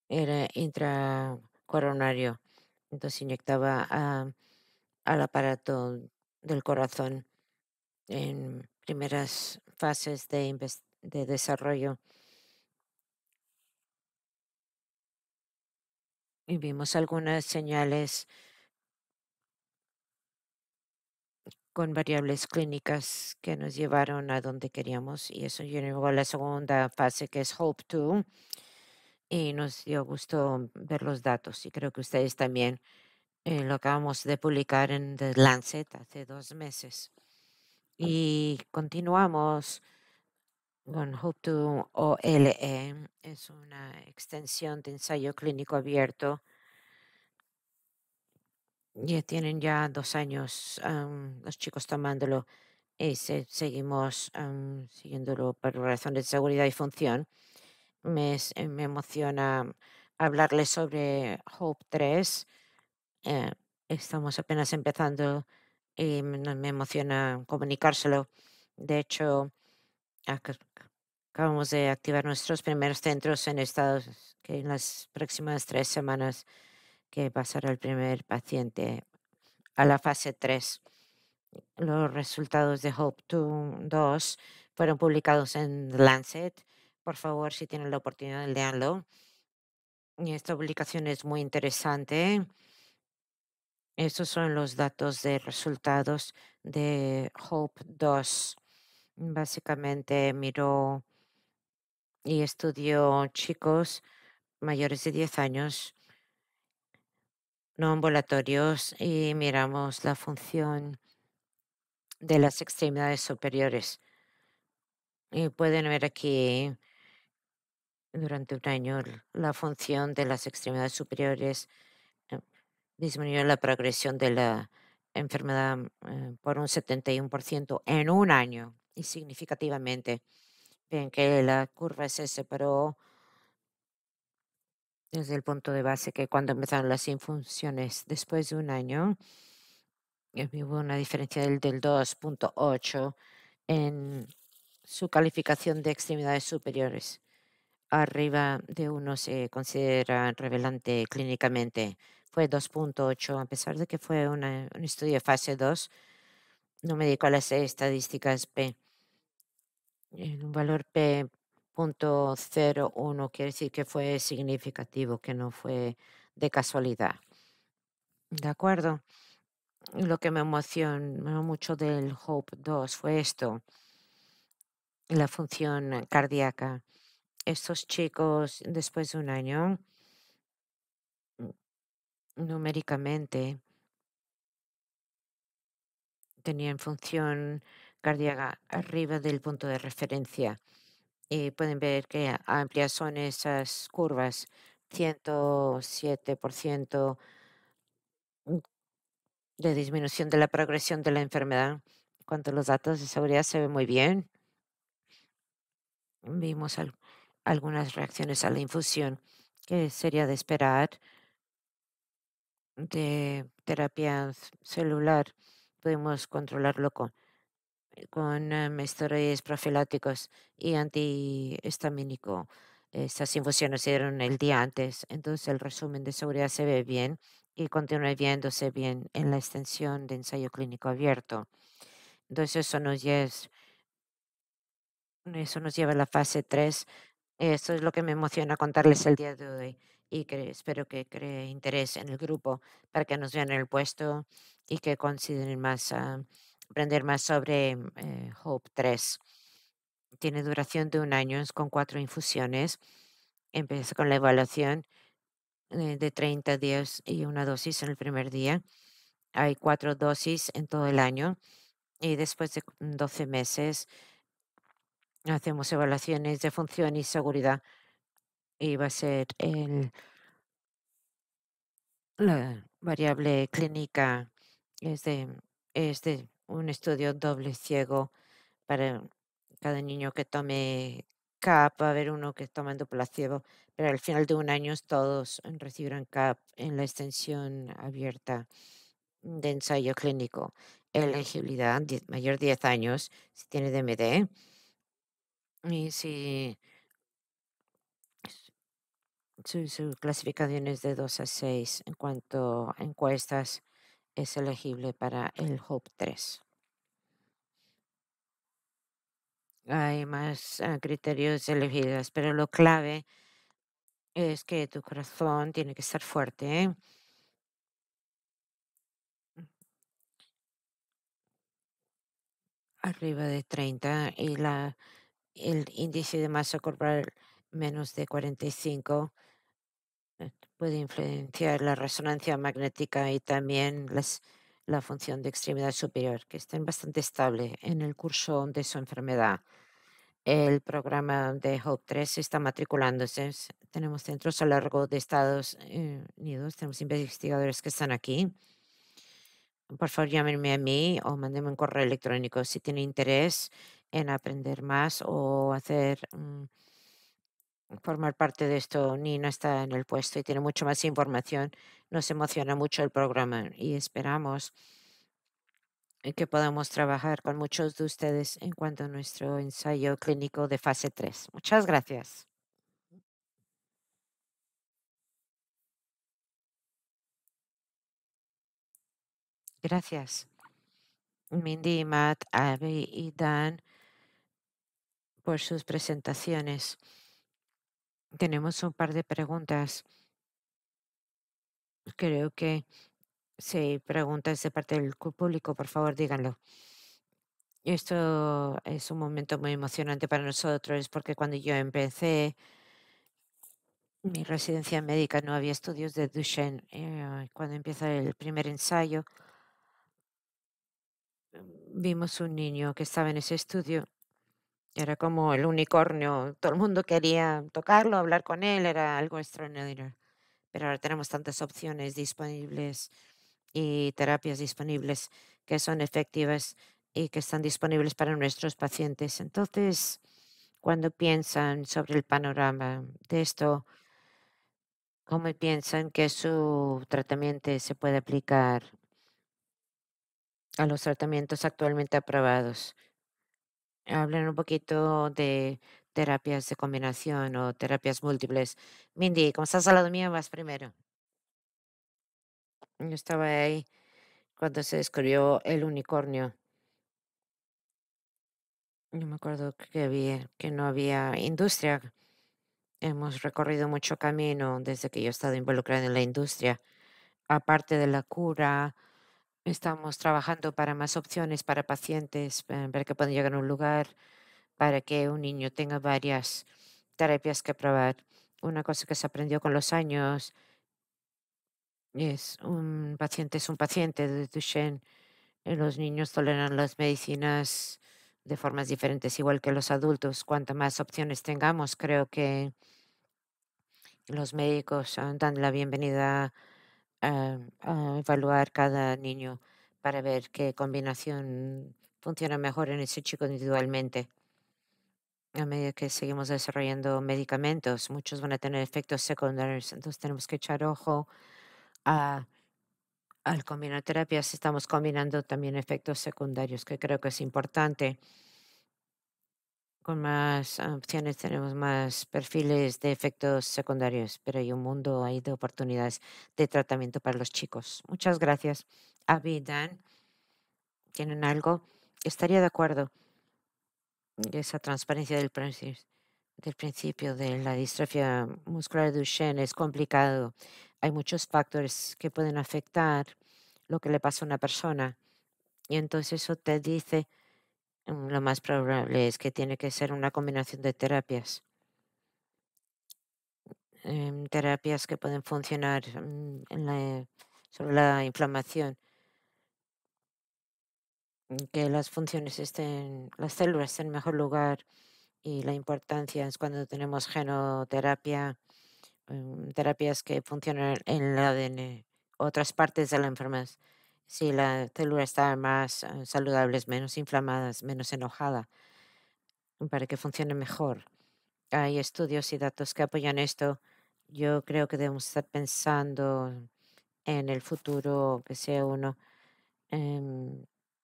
era intracoronario. Entonces inyectaba al aparato del corazón en primeras fases de, de desarrollo. Y vimos algunas señales con variables clínicas que nos llevaron a donde queríamos y eso llevó a la segunda fase que es Hope 2 y nos dio gusto ver los datos y creo que ustedes también eh, lo acabamos de publicar en The Lancet hace dos meses y continuamos con Hope2 OLE, es una extensión de ensayo clínico abierto ya tienen ya dos años los chicos tomándolo y seguimos siguiéndolo por razones de seguridad y función. Me, eh, emociona hablarles sobre Hope 3. Eh, estamos apenas empezando y me, emociona comunicárselo. De hecho, acabamos de activar nuestros primeros centros en Estados que en las próximas tres semanas que pasará el primer paciente a la fase 3. Los resultados de Hope 2 fueron publicados en Lancet. Por favor, si tienen la oportunidad, leanlo. Esta publicación es muy interesante. Estos son los datos de resultados de Hope 2. Básicamente miró y estudió chicos mayores de 10 años no ambulatorios y miramos la función de las extremidades superiores. Y pueden ver aquí durante un año la función de las extremidades superiores em, disminuyó la progresión de la enfermedad mm, eh, por un 71% en un año y significativamente. Ven que la curva se separó desde el punto de base que cuando empezaron las infunciones después de un año, eh, hubo una diferencia del, 2.8 en su calificación de extremidades superiores. Arriba de uno se considera revelante clínicamente. Fue 2.8, a pesar de que fue un estudio de fase 2, no me dedico a las estadísticas P. un valor P Punto cero uno quiere decir que fue significativo, que no fue de casualidad. ¿De acuerdo? Lo que me emocionó mucho del Hope 2 fue esto, la función cardíaca. Estos chicos, después de un año, numéricamente, tenían función cardíaca arriba del punto de referencia y eh, pueden ver que amplias son esas curvas. 107% mm, de disminución de la progresión de la enfermedad. Cuanto a los datos de seguridad, se ve muy bien. Vimos algunas reacciones a la infusión, que sería de esperar de terapia celular. podemos controlarlo con con eh, esteroides profiláticos y antihistamínico. Estas infusiones dieron el día antes, entonces el resumen de seguridad se ve bien y continúa viéndose bien en la extensión de ensayo clínico abierto. Entonces eso nos, lleva, eso nos lleva a la fase 3. Eso es lo que me emociona contarles el día de hoy y que espero que cree interés en el grupo para que nos vean en el puesto y que consideren más. Ah, aprender más sobre em, eh, Hope 3. Tiene duración de un año con cuatro infusiones. Empieza con la evaluación eh, de 30 días y una dosis en el primer día. Hay cuatro dosis en todo el año y después de 12 meses hacemos evaluaciones de función y seguridad. Y va a ser el, la variable clínica de, un estudio doble ciego para cada niño que tome CAP, va a haber uno que tomando placebo, pero al final de un año todos recibirán CAP en la extensión abierta de ensayo clínico. Elegibilidad, mayor de 10 años, si tiene DMD. Y si su, su, clasificación es de 2 a 6 en cuanto a encuestas, es elegible para el HOPE 3. hay más eh, criterios elegidos, pero lo clave es que tu corazón tiene que estar fuerte. Mm. Arriba de 30 y el índice de masa corporal menos de 45 eh, puede influenciar la resonancia magnética y también la función de extremidad superior, que estén bastante estable en el curso de su enfermedad. El programa de Hope 3 está matriculándose. Tenemos centros a lo largo de Estados eh, Unidos, tenemos investigadores que están aquí. Por favor, llámenme a mí o mándenme un correo electrónico si tiene interés en aprender más o hacer mm, formar parte de esto. Nina está en el puesto y tiene mucho más información. Nos emociona mucho el programa y esperamos que podamos trabajar con muchos de ustedes en cuanto a nuestro ensayo clínico de fase 3. Muchas gracias. Gracias. Mindy, Matt, Abby y Dan por sus presentaciones. Tenemos un par de preguntas. Creo que Sí, preguntas de parte del público, por favor, díganlo. Esto es un momento muy emocionante para nosotros porque cuando yo empecé mi residencia médica no había estudios de Duchenne. Eh, cuando empieza el primer ensayo, mm, vimos un niño que estaba en ese estudio. Era como el unicornio. Todo el mundo quería tocarlo, hablar con él. Era algo extraordinario. Pero ahora tenemos tantas opciones disponibles y terapias disponibles que son efectivas y que están disponibles para nuestros pacientes. Entonces, cuando piensan sobre el panorama de esto, ¿cómo piensan que su tratamiento se puede aplicar a los tratamientos actualmente aprobados? Hablen un poquito de terapias de combinación o terapias múltiples. Mindy, como estás al lado mío, vas primero. Yo estaba ahí cuando se descubrió el unicornio. Yo me acuerdo que, había, que no había industria. Hemos recorrido mucho camino desde que yo he estado involucrada en la industria. Aparte de la cura, estamos trabajando para más opciones para pacientes, eh, para que puedan llegar a un lugar, para que un niño tenga varias terapias que probar. Una cosa que se aprendió con los años es un paciente, es un paciente de Duchenne. Eh, los niños toleran las medicinas de formas diferentes, igual que los adultos. Cuanto más opciones tengamos, creo que los médicos ah, dan la bienvenida a, a evaluar cada niño para ver qué combinación funciona mejor en ese chico individualmente. A medida que seguimos desarrollando medicamentos, muchos van a tener efectos secundarios, entonces tenemos que echar ojo al combinar terapias estamos combinando también efectos secundarios, que creo que es importante. Con más opciones tenemos más perfiles de efectos secundarios, pero hay un mundo ahí de oportunidades de tratamiento para los chicos. Muchas gracias. Abby, ¿tienen algo? Estaría de acuerdo. Esa transparencia del principio del principio de la distrofia muscular de Duchenne es complicado hay muchos factores que pueden afectar lo que le pasa a una persona. Y entonces eso te dice, mm, lo más probable es que tiene que ser una combinación de terapias. Em, terapias que pueden funcionar mm, en la, sobre la inflamación. Que las funciones estén, las células estén en mejor lugar y la importancia es cuando tenemos genoterapia Em, terapias que funcionan en el ADN, otras partes de la enfermedad. Si la célula está más eh, saludable, menos inflamada, menos enojada, para que funcione mejor. Hay estudios y datos que apoyan esto. Yo creo que debemos estar pensando en el futuro, que sea uno eh,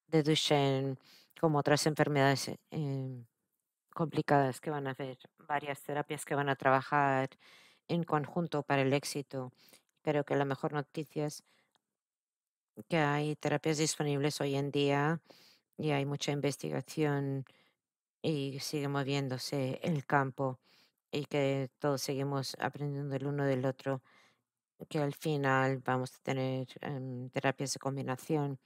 de Duchenne, como otras enfermedades eh, em, complicadas que van a haber, varias terapias que van a trabajar en conjunto para el éxito. Creo que la mejor noticia es que hay terapias disponibles hoy en día y hay mucha investigación y sigue moviéndose el campo y que todos seguimos aprendiendo el uno del otro, que al final vamos a tener em, terapias de combinación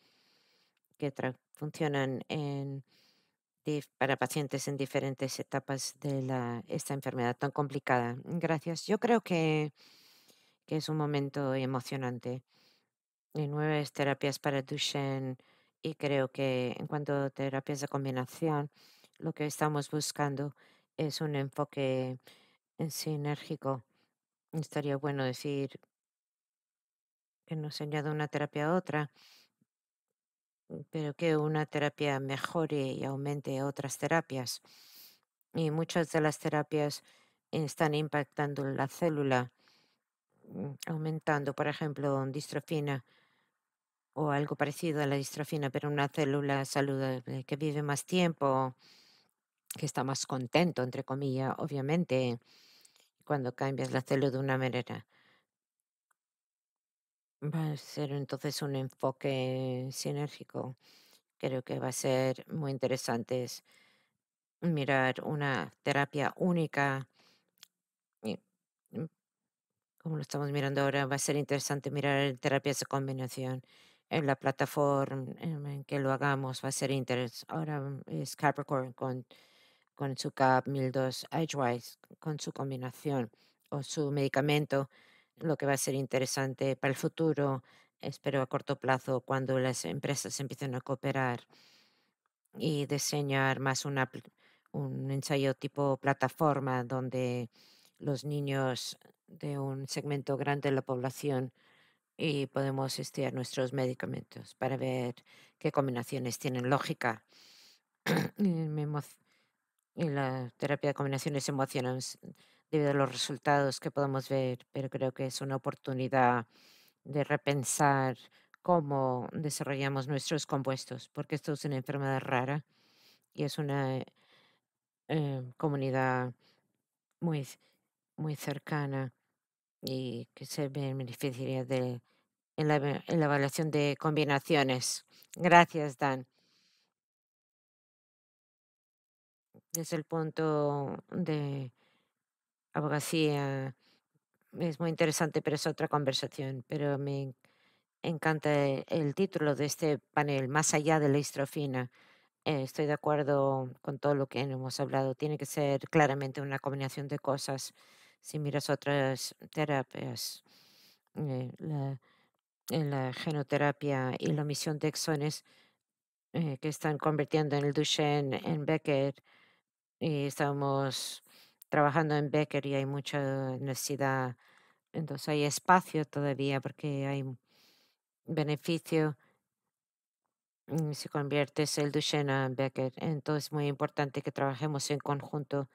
que funcionan en para pacientes en diferentes etapas de la, esta enfermedad tan complicada. Gracias. Yo creo que, es un momento emocionante. hay nuevas terapias para Duchenne y creo que en cuanto a terapias de combinación, lo que estamos buscando es un enfoque sinérgico. Estaría bueno decir que nos añade una terapia a otra pero que una terapia mejore y aumente otras terapias. Y muchas de las terapias están impactando la célula, mm, aumentando, por ejemplo, distrofina o algo parecido a la distrofina, pero una célula saludable que vive más tiempo, que está más contento, entre comillas, obviamente, cuando cambias la célula de una manera. Va a ser entonces un enfoque sinérgico. Creo que va a ser muy interesante mirar una terapia única. Mm, como lo estamos mirando ahora, va a ser interesante mirar terapias de combinación en la plataforma en que lo hagamos. Va a ser interesante. Ahora mm, es Capricorn con, con su CAP 1002 Edgewise, con su combinación o su medicamento lo que va a ser interesante para el futuro, espero a corto plazo, cuando las empresas empiecen a cooperar y diseñar más una, un ensayo tipo plataforma donde los niños de un segmento grande de la población y podemos estudiar nuestros medicamentos para ver qué combinaciones tienen lógica. y la terapia de combinaciones emocionales debido a los resultados que podemos ver, pero creo que es una oportunidad de repensar cómo desarrollamos nuestros compuestos, porque esto es una enfermedad rara y es una eh, em, comunidad muy, muy cercana y que se beneficiaría de, en, la, en la evaluación de combinaciones. Gracias, Dan. Desde el punto de abogacía ah, es muy interesante, pero es otra conversación. Pero me encanta e, el título de este panel, Más allá de la histrofina. Eh, estoy de acuerdo con todo lo que hemos hablado. Tiene que ser claramente una combinación de cosas. Si miras otras terapias, eh, la, genoterapia y la omisión de exones eh, que están convirtiendo en el Duchenne, en Becker, y estamos trabajando en Becker y hay mucha necesidad, entonces hay espacio todavía porque hay beneficio mm, si conviertes el Duchenne en Becker. Entonces es muy importante que trabajemos en conjunto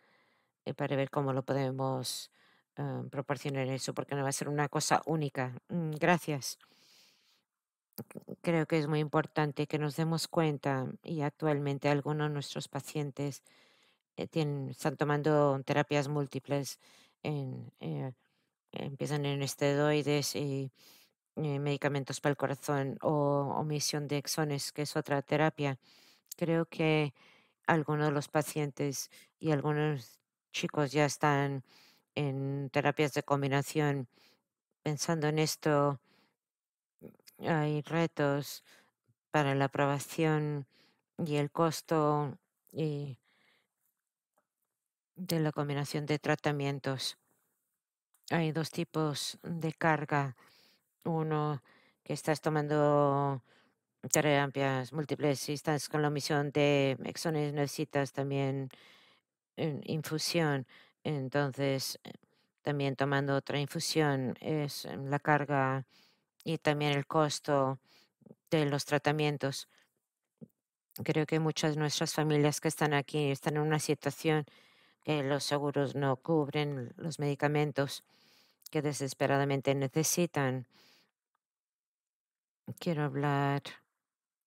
eh, para ver cómo lo podemos ah, proporcionar eso, porque no va a ser una cosa única. Mm, gracias. Creo que es muy importante que nos demos cuenta y actualmente algunos de nuestros pacientes eh, están tomando terapias múltiples, en, eh, empiezan en esteroides y eh, medicamentos para el corazón o omisión de exones, que es otra terapia. Creo que algunos de los pacientes y algunos chicos ya están en terapias de combinación. Pensando en esto, hay retos para la aprobación y el costo y de la combinación de tratamientos. Hay dos tipos de carga. Uno, que estás tomando terapias múltiples y estás con la omisión de exones, necesitas también eh, infusión. Entonces, eh, también tomando otra infusión es eh, la carga y también el costo de los tratamientos. Creo que muchas de nuestras familias que están aquí están en una situación los seguros no cubren los medicamentos que desesperadamente necesitan. Quiero hablar,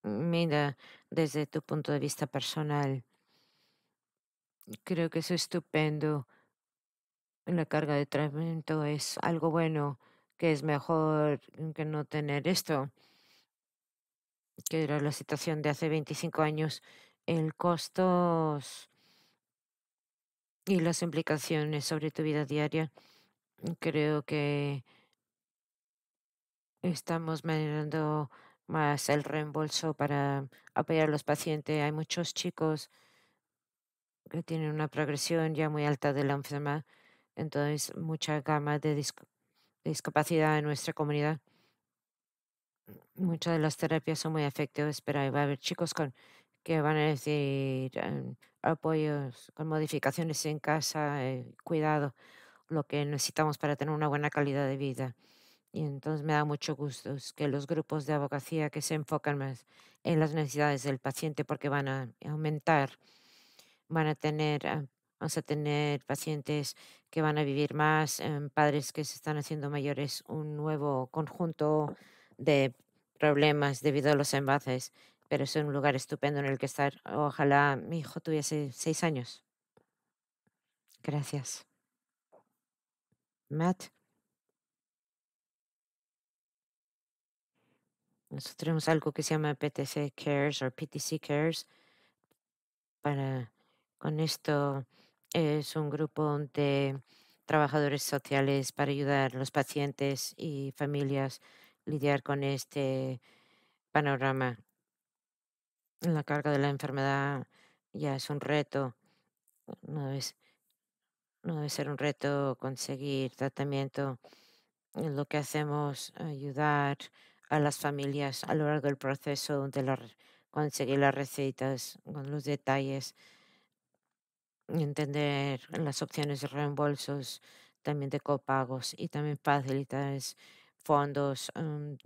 mira, desde tu punto de vista personal. Creo que es estupendo. La carga de tratamiento es algo bueno, que es mejor que no tener esto, que era la situación de hace 25 años. El costo y las implicaciones sobre tu vida diaria. Creo que estamos manejando más el reembolso para apoyar a los pacientes. Hay muchos chicos que tienen una progresión ya muy alta de la enfermedad, entonces mucha gama de discapacidad en nuestra comunidad. Muchas de las terapias son muy efectivas, pero ahí va a haber chicos con que van a decir em, apoyos con modificaciones en casa, eh, cuidado, lo que necesitamos para tener una buena calidad de vida. Y entonces me da mucho gusto que los grupos de abogacía que se enfocan más en las necesidades del paciente porque van a aumentar, van a tener, ah, vamos a tener pacientes que van a vivir más, em, padres que se están haciendo mayores, un nuevo conjunto de problemas debido a los envases pero es un lugar estupendo en el que estar. Ojalá mi hijo tuviese seis años. Gracias. Matt. Nosotros tenemos algo que se llama PTC Cares o PTC Cares. Para, con esto es un grupo de trabajadores sociales para ayudar a los pacientes y familias a lidiar con este panorama la carga de la enfermedad ya es un reto. No debe, no ser un reto conseguir tratamiento. Lo que hacemos, ayudar a las familias a lo largo del proceso de conseguir las recetas con los detalles, entender las opciones de reembolsos, también de copagos y también facilitar fondos em,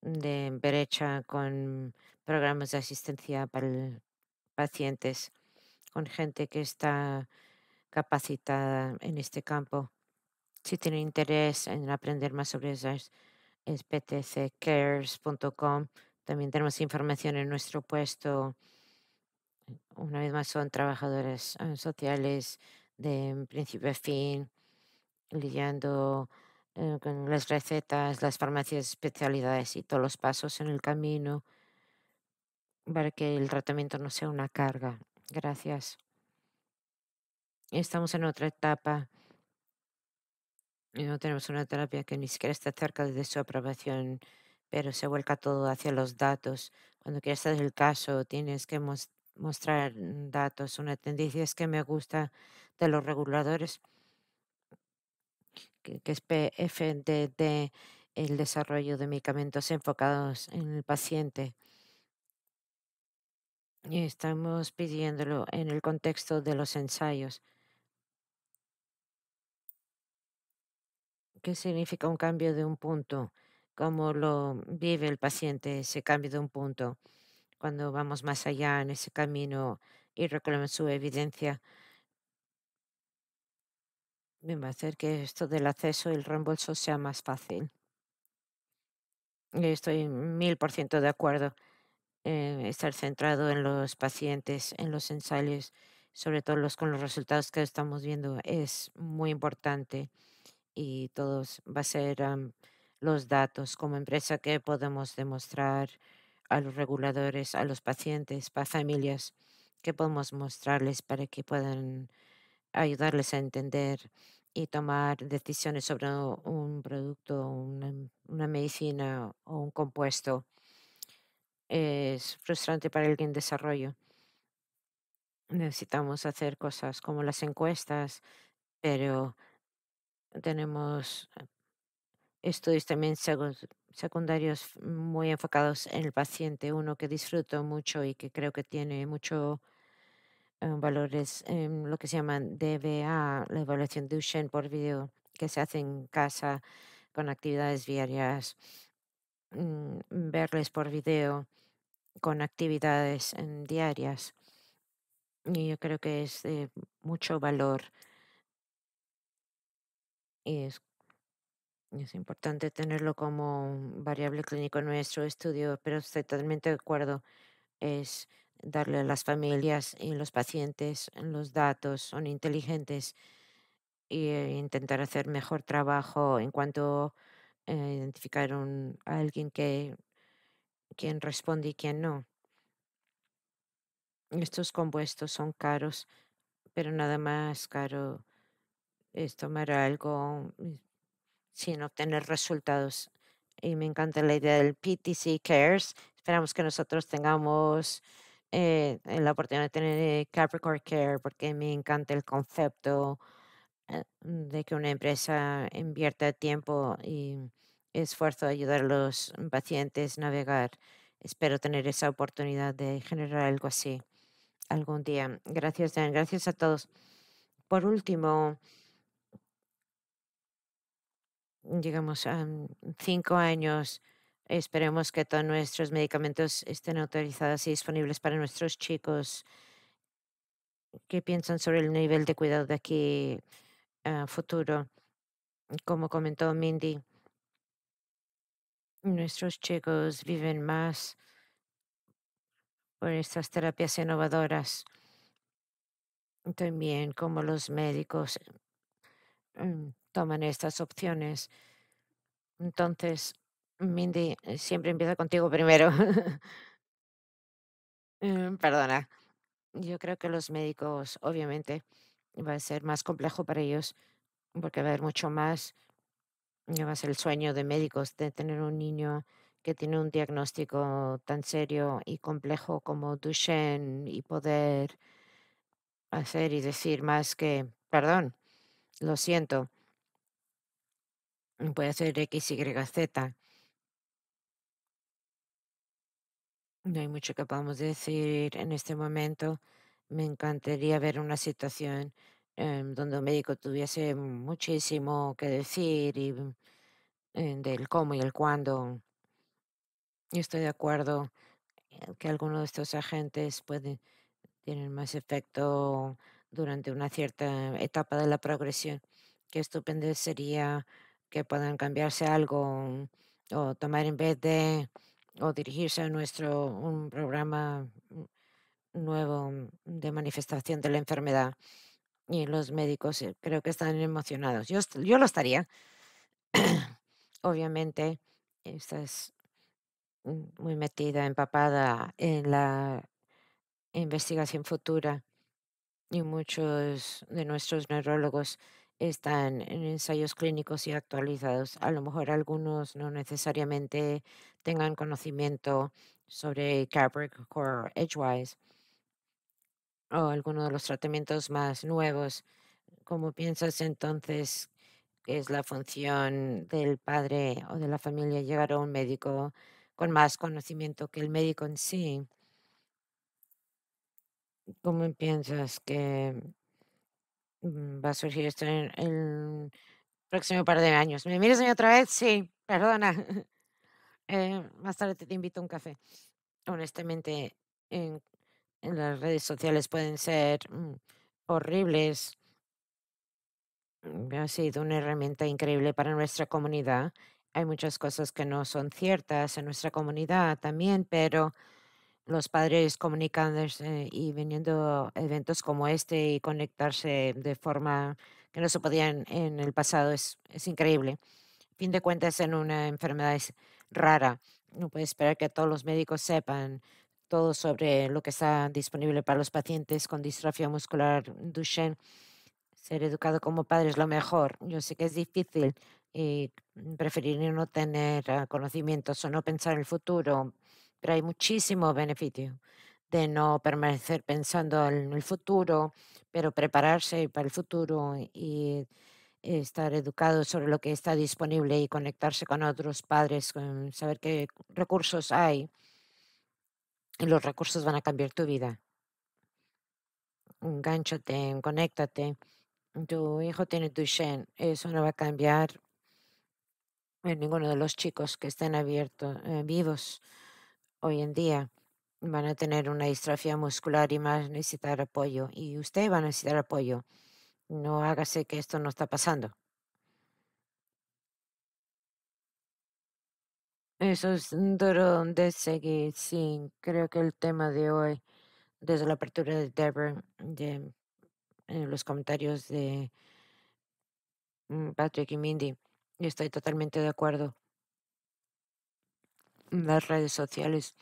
de brecha con programas de asistencia para pacientes con gente que está capacitada en este campo. Si tienen interés en aprender más sobre esas, es ptccares.com. También tenemos información en nuestro puesto. Una vez más, son trabajadores eh, sociales de principio a fin, lidiando eh, con las recetas, las farmacias especialidades y todos los pasos en el camino para que el tratamiento no sea una carga. Gracias. Estamos en otra etapa. y No tenemos una terapia que ni siquiera está cerca de su aprobación, pero se vuelca todo hacia los datos. Cuando quieres hacer el caso, tienes que mostrar datos. Una tendencia es que me gusta de los reguladores, que, que es PFDD, el desarrollo de medicamentos enfocados en el paciente estamos pidiéndolo en el contexto de los ensayos. ¿Qué significa un cambio de un punto? ¿Cómo lo vive el paciente ese cambio de un punto? Cuando vamos más allá en ese camino y reclamamos su evidencia, Me va a hacer que esto del acceso y el reembolso sea más fácil. Estoy mil por ciento de acuerdo estar centrado en los pacientes, en los ensayos, sobre todo los con los resultados que estamos viendo, es muy importante y todos va a ser los datos como empresa que podemos demostrar a los reguladores, a los pacientes, para familias, que podemos mostrarles para que puedan ayudarles a entender y tomar decisiones sobre un producto, una medicina o un compuesto es frustrante para alguien en desarrollo. Necesitamos hacer cosas como las encuestas, pero tenemos eh, estudios también secundarios muy enfocados en el paciente, uno que disfruto mucho y que creo que tiene mucho eh, valores, en em, lo que se llama DBA, la evaluación de Duchenne por video, que se hace en casa con actividades diarias Mm, verles por video con actividades em, diarias. Y yo creo que es de mucho valor y es, es importante tenerlo como variable clínico en nuestro estudio, pero estoy totalmente de acuerdo, es darle a las familias y los pacientes los datos, son inteligentes e intentar hacer mejor trabajo en cuanto identificaron eh, identificar a alguien que quien responde y quien no. Estos compuestos son caros, pero nada más caro es tomar algo sin obtener resultados. Y me encanta la idea del PTC Cares. Esperamos que nosotros tengamos eh, la oportunidad de tener eh, Capricorn Care porque me encanta el concepto eh, mm, de que una empresa invierta tiempo y esfuerzo a ayudar a los pacientes a navegar. Espero tener esa oportunidad de generar algo así algún día. Gracias, Dan. Gracias a todos. Por último, llegamos a mm, cinco años. Esperemos que todos nuestros medicamentos estén autorizados y disponibles para nuestros chicos. ¿Qué piensan sobre el nivel de cuidado de aquí? futuro. Como comentó Mindy, nuestros chicos viven más por estas terapias innovadoras. También como los médicos mm, toman estas opciones. Entonces, Mindy, eh, siempre empieza contigo primero. Eh, perdona. Yo creo que los médicos, obviamente, va a ser más complejo para ellos porque va a haber mucho más, va a ser el sueño de médicos de tener un niño que tiene un diagnóstico tan serio y complejo como Duchenne y poder hacer y decir más que, perdón, lo siento, puede ser X, Y, Z. No hay mucho que podamos decir en este momento me encantaría ver una situación em, donde un médico tuviese muchísimo que decir y mm, del cómo y el cuándo. Yo estoy de acuerdo eh, que algunos de estos agentes pueden tener más efecto durante una cierta etapa de la progresión. Qué estupendo sería que puedan cambiarse algo o tomar en vez de o dirigirse a nuestro un programa mm, nuevo mm, de manifestación de la enfermedad y los médicos eh, creo que están emocionados. Yo, yo lo estaría. Obviamente, estás mm, muy metida, empapada en la investigación futura y muchos de nuestros neurólogos están en ensayos clínicos y actualizados. A lo mejor algunos no necesariamente tengan conocimiento sobre Capric o Edgewise o alguno de los tratamientos más nuevos. ¿Cómo piensas entonces que es la función del padre o de la familia llegar a un médico con más conocimiento que el médico en sí? ¿Cómo piensas que mm, va a surgir esto en el próximo par de años? ¿Me miras a mí otra vez? Sí, perdona. Eh, más tarde te invito a un café. Honestamente, en las redes sociales pueden ser mm, horribles. Mm, ha sido una herramienta increíble para nuestra comunidad. Hay muchas cosas que no son ciertas en nuestra comunidad también, pero los padres comunicándose y viniendo a eventos como este y conectarse de forma que no se podían en el pasado es, es increíble. Fin de cuentas, en una enfermedad es rara. No puede esperar que todos los médicos sepan sobre lo que está disponible para los pacientes con distrofia muscular Duchenne. Ser educado como padre es lo mejor. Yo sé que es difícil y eh, preferir no tener ah, conocimientos o no pensar en el futuro, pero hay muchísimo beneficio de no permanecer pensando en el futuro, pero prepararse para el futuro y estar educado sobre lo que está disponible y conectarse con otros padres, saber qué recursos hay los recursos van a cambiar tu vida. Engánchate, conéctate. Tu hijo tiene Duchenne. Eso no va a cambiar en ninguno de los chicos que estén abiertos, eh, vivos hoy en día. Van a tener una distrofia muscular y más necesitar apoyo. Y usted va a necesitar apoyo. No hágase que esto no está pasando. Eso es duro de seguir. Sí, creo que el tema de hoy, desde la apertura de Deborah, de, en eh, los comentarios de mm, Patrick y Mindy, estoy totalmente de acuerdo. Las redes sociales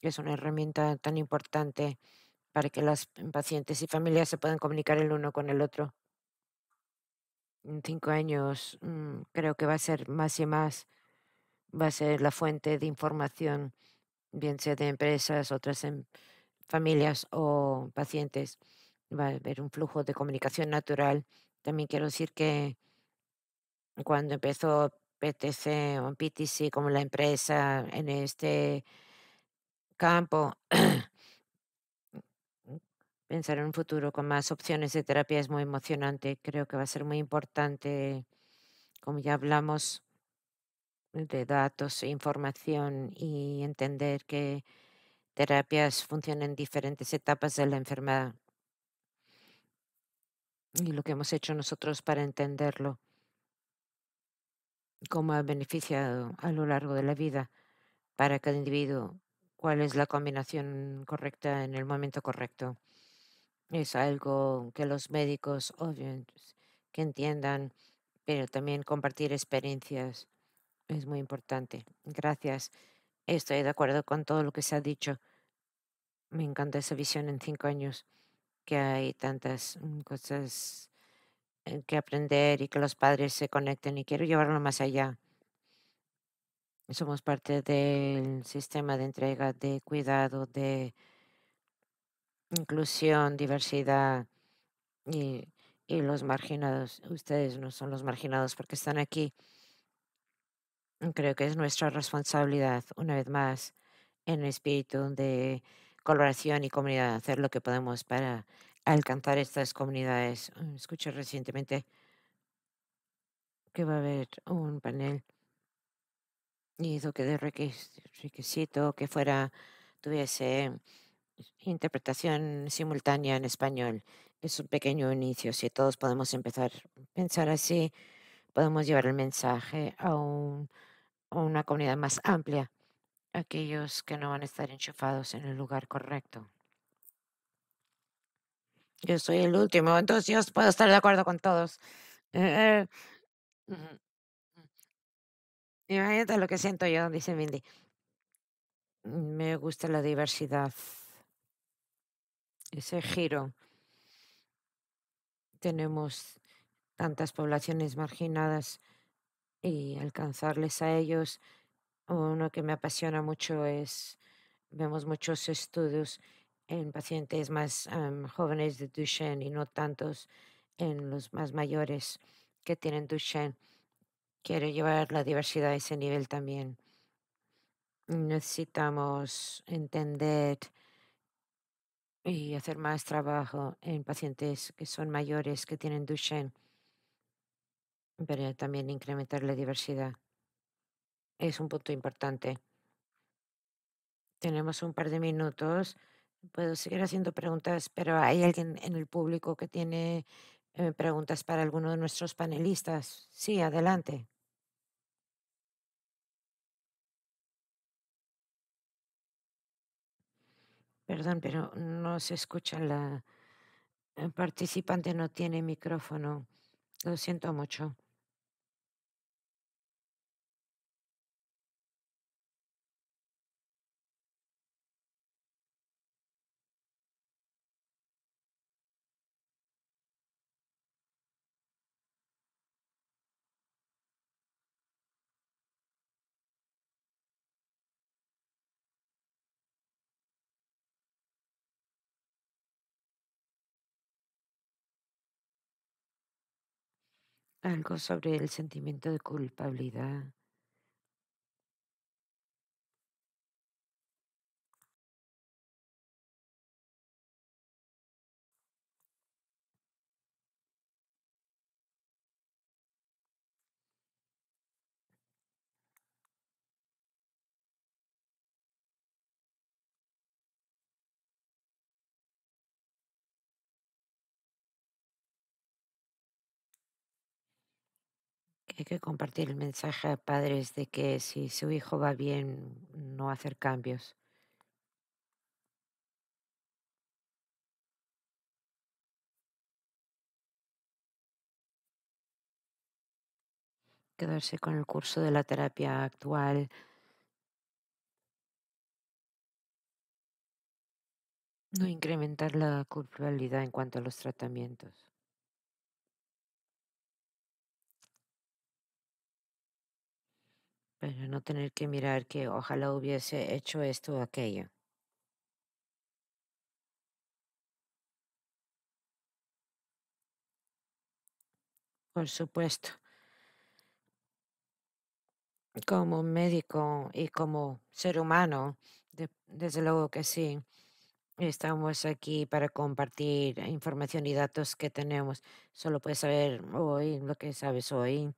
es una herramienta tan importante para que las pacientes y familias se puedan comunicar el uno con el otro. En cinco años mm, creo que va a ser más y más va a ser la fuente de información, bien sea de empresas, otras en em, familias o pacientes. Va a haber un flujo de comunicación natural. También quiero decir que cuando empezó PTC o PTC como la empresa en este campo, pensar en un futuro con más opciones de terapia es muy emocionante. Creo que va a ser muy importante, como ya hablamos, de datos e información y entender que terapias funcionan en diferentes etapas de la enfermedad. Y lo que hemos hecho nosotros para entenderlo, cómo ha beneficiado a lo largo de la vida para cada individuo, cuál es la combinación correcta en el momento correcto. Es algo que los médicos obviamente, que entiendan, pero también compartir experiencias es muy importante. Gracias. Estoy de acuerdo con todo lo que se ha dicho. Me encanta esa visión en cinco años, que hay tantas mm, cosas eh, que aprender y que los padres se conecten y quiero llevarlo más allá. Somos parte del sistema de entrega, de cuidado, de inclusión, diversidad y, y los marginados. Ustedes no son los marginados porque están aquí. Creo que es nuestra responsabilidad, una vez más, en el espíritu de colaboración y comunidad, hacer lo que podemos para alcanzar estas comunidades. Escuché recientemente que va a haber un panel y hizo que de requisito que fuera tuviese interpretación simultánea en español. Es un pequeño inicio. Si todos podemos empezar a pensar así, podemos llevar el mensaje a, un, una comunidad más amplia, aquellos que no van a estar enchufados en el lugar correcto. Yo soy el último, entonces yo puedo estar de acuerdo con todos. Eh, Imagínate lo que siento yo, dice Mindy. Me gusta la diversidad. Ese giro. Tenemos tantas poblaciones marginadas y alcanzarles a ellos. Uno que me apasiona mucho es, vemos muchos estudios en pacientes más jóvenes de Duchenne y no tantos en los más mayores que tienen Duchenne. Quiero llevar la diversidad a ese nivel también. Necesitamos entender y hacer más trabajo en pacientes que son mayores, que tienen Duchenne. Pero también incrementar la diversidad es un punto importante. Tenemos un par de minutos. Puedo seguir haciendo preguntas, pero ¿hay alguien en el público que tiene eh, preguntas para alguno de nuestros panelistas? Sí, adelante. Perdón, pero no se escucha la el eh, participante, no tiene micrófono. Lo siento mucho. algo sobre el sentimiento de culpabilidad hay que compartir el mensaje a padres de que si su hijo va bien, no hacer cambios. Quedarse con el curso de la terapia actual. No incrementar la culpabilidad en cuanto a los tratamientos. no tener que mirar que ojalá hubiese hecho esto o aquello. Por supuesto. Como médico y como ser humano, desde luego que sí. Estamos aquí para compartir información y datos que tenemos. Solo puedes saber hoy lo que sabes hoy.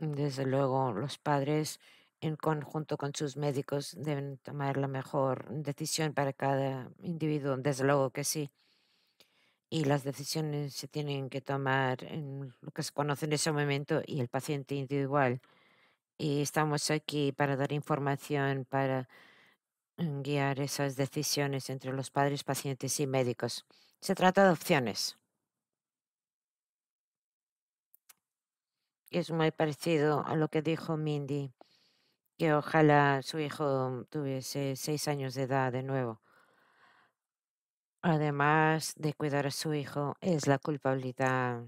Desde luego, los padres, en conjunto con sus médicos, deben tomar la mejor decisión para cada individuo. Desde luego que sí. Y las decisiones se tienen que tomar en lo que se conoce en ese momento y el paciente individual. Y estamos aquí para dar información, para mm, guiar esas decisiones entre los padres, pacientes y médicos. Se trata de opciones. es muy parecido a lo que dijo Mindy, que ojalá su hijo tuviese seis años de edad de nuevo. Además de cuidar a su hijo, es la culpabilidad.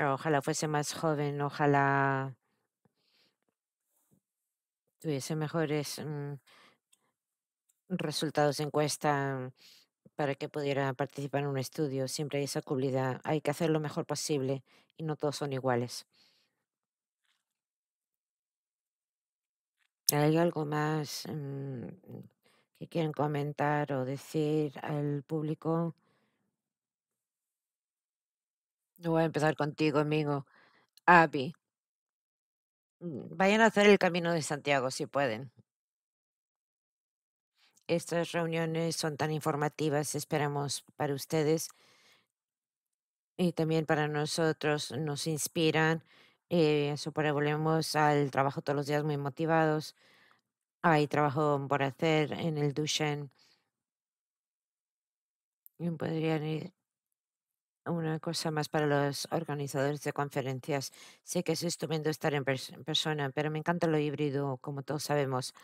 Ojalá fuese más joven, ojalá tuviese mejores mm, resultados de encuesta para que pudiera participar en un estudio. Siempre hay esa culpabilidad. Hay que hacer lo mejor posible y no todos son iguales. ¿Hay algo más mm, que quieren comentar o decir al público? Voy a empezar contigo, amigo. Abby, mm, vayan a hacer el Camino de Santiago si pueden. Estas reuniones son tan informativas, esperamos para ustedes y también para nosotros, nos inspiran eh, supone volvemos al trabajo todos los días muy motivados. Hay trabajo por hacer en el duchen. podrían ir una cosa más para los organizadores de conferencias. Sé que es estupendo estar en persona, pero me encanta lo híbrido, como todos sabemos.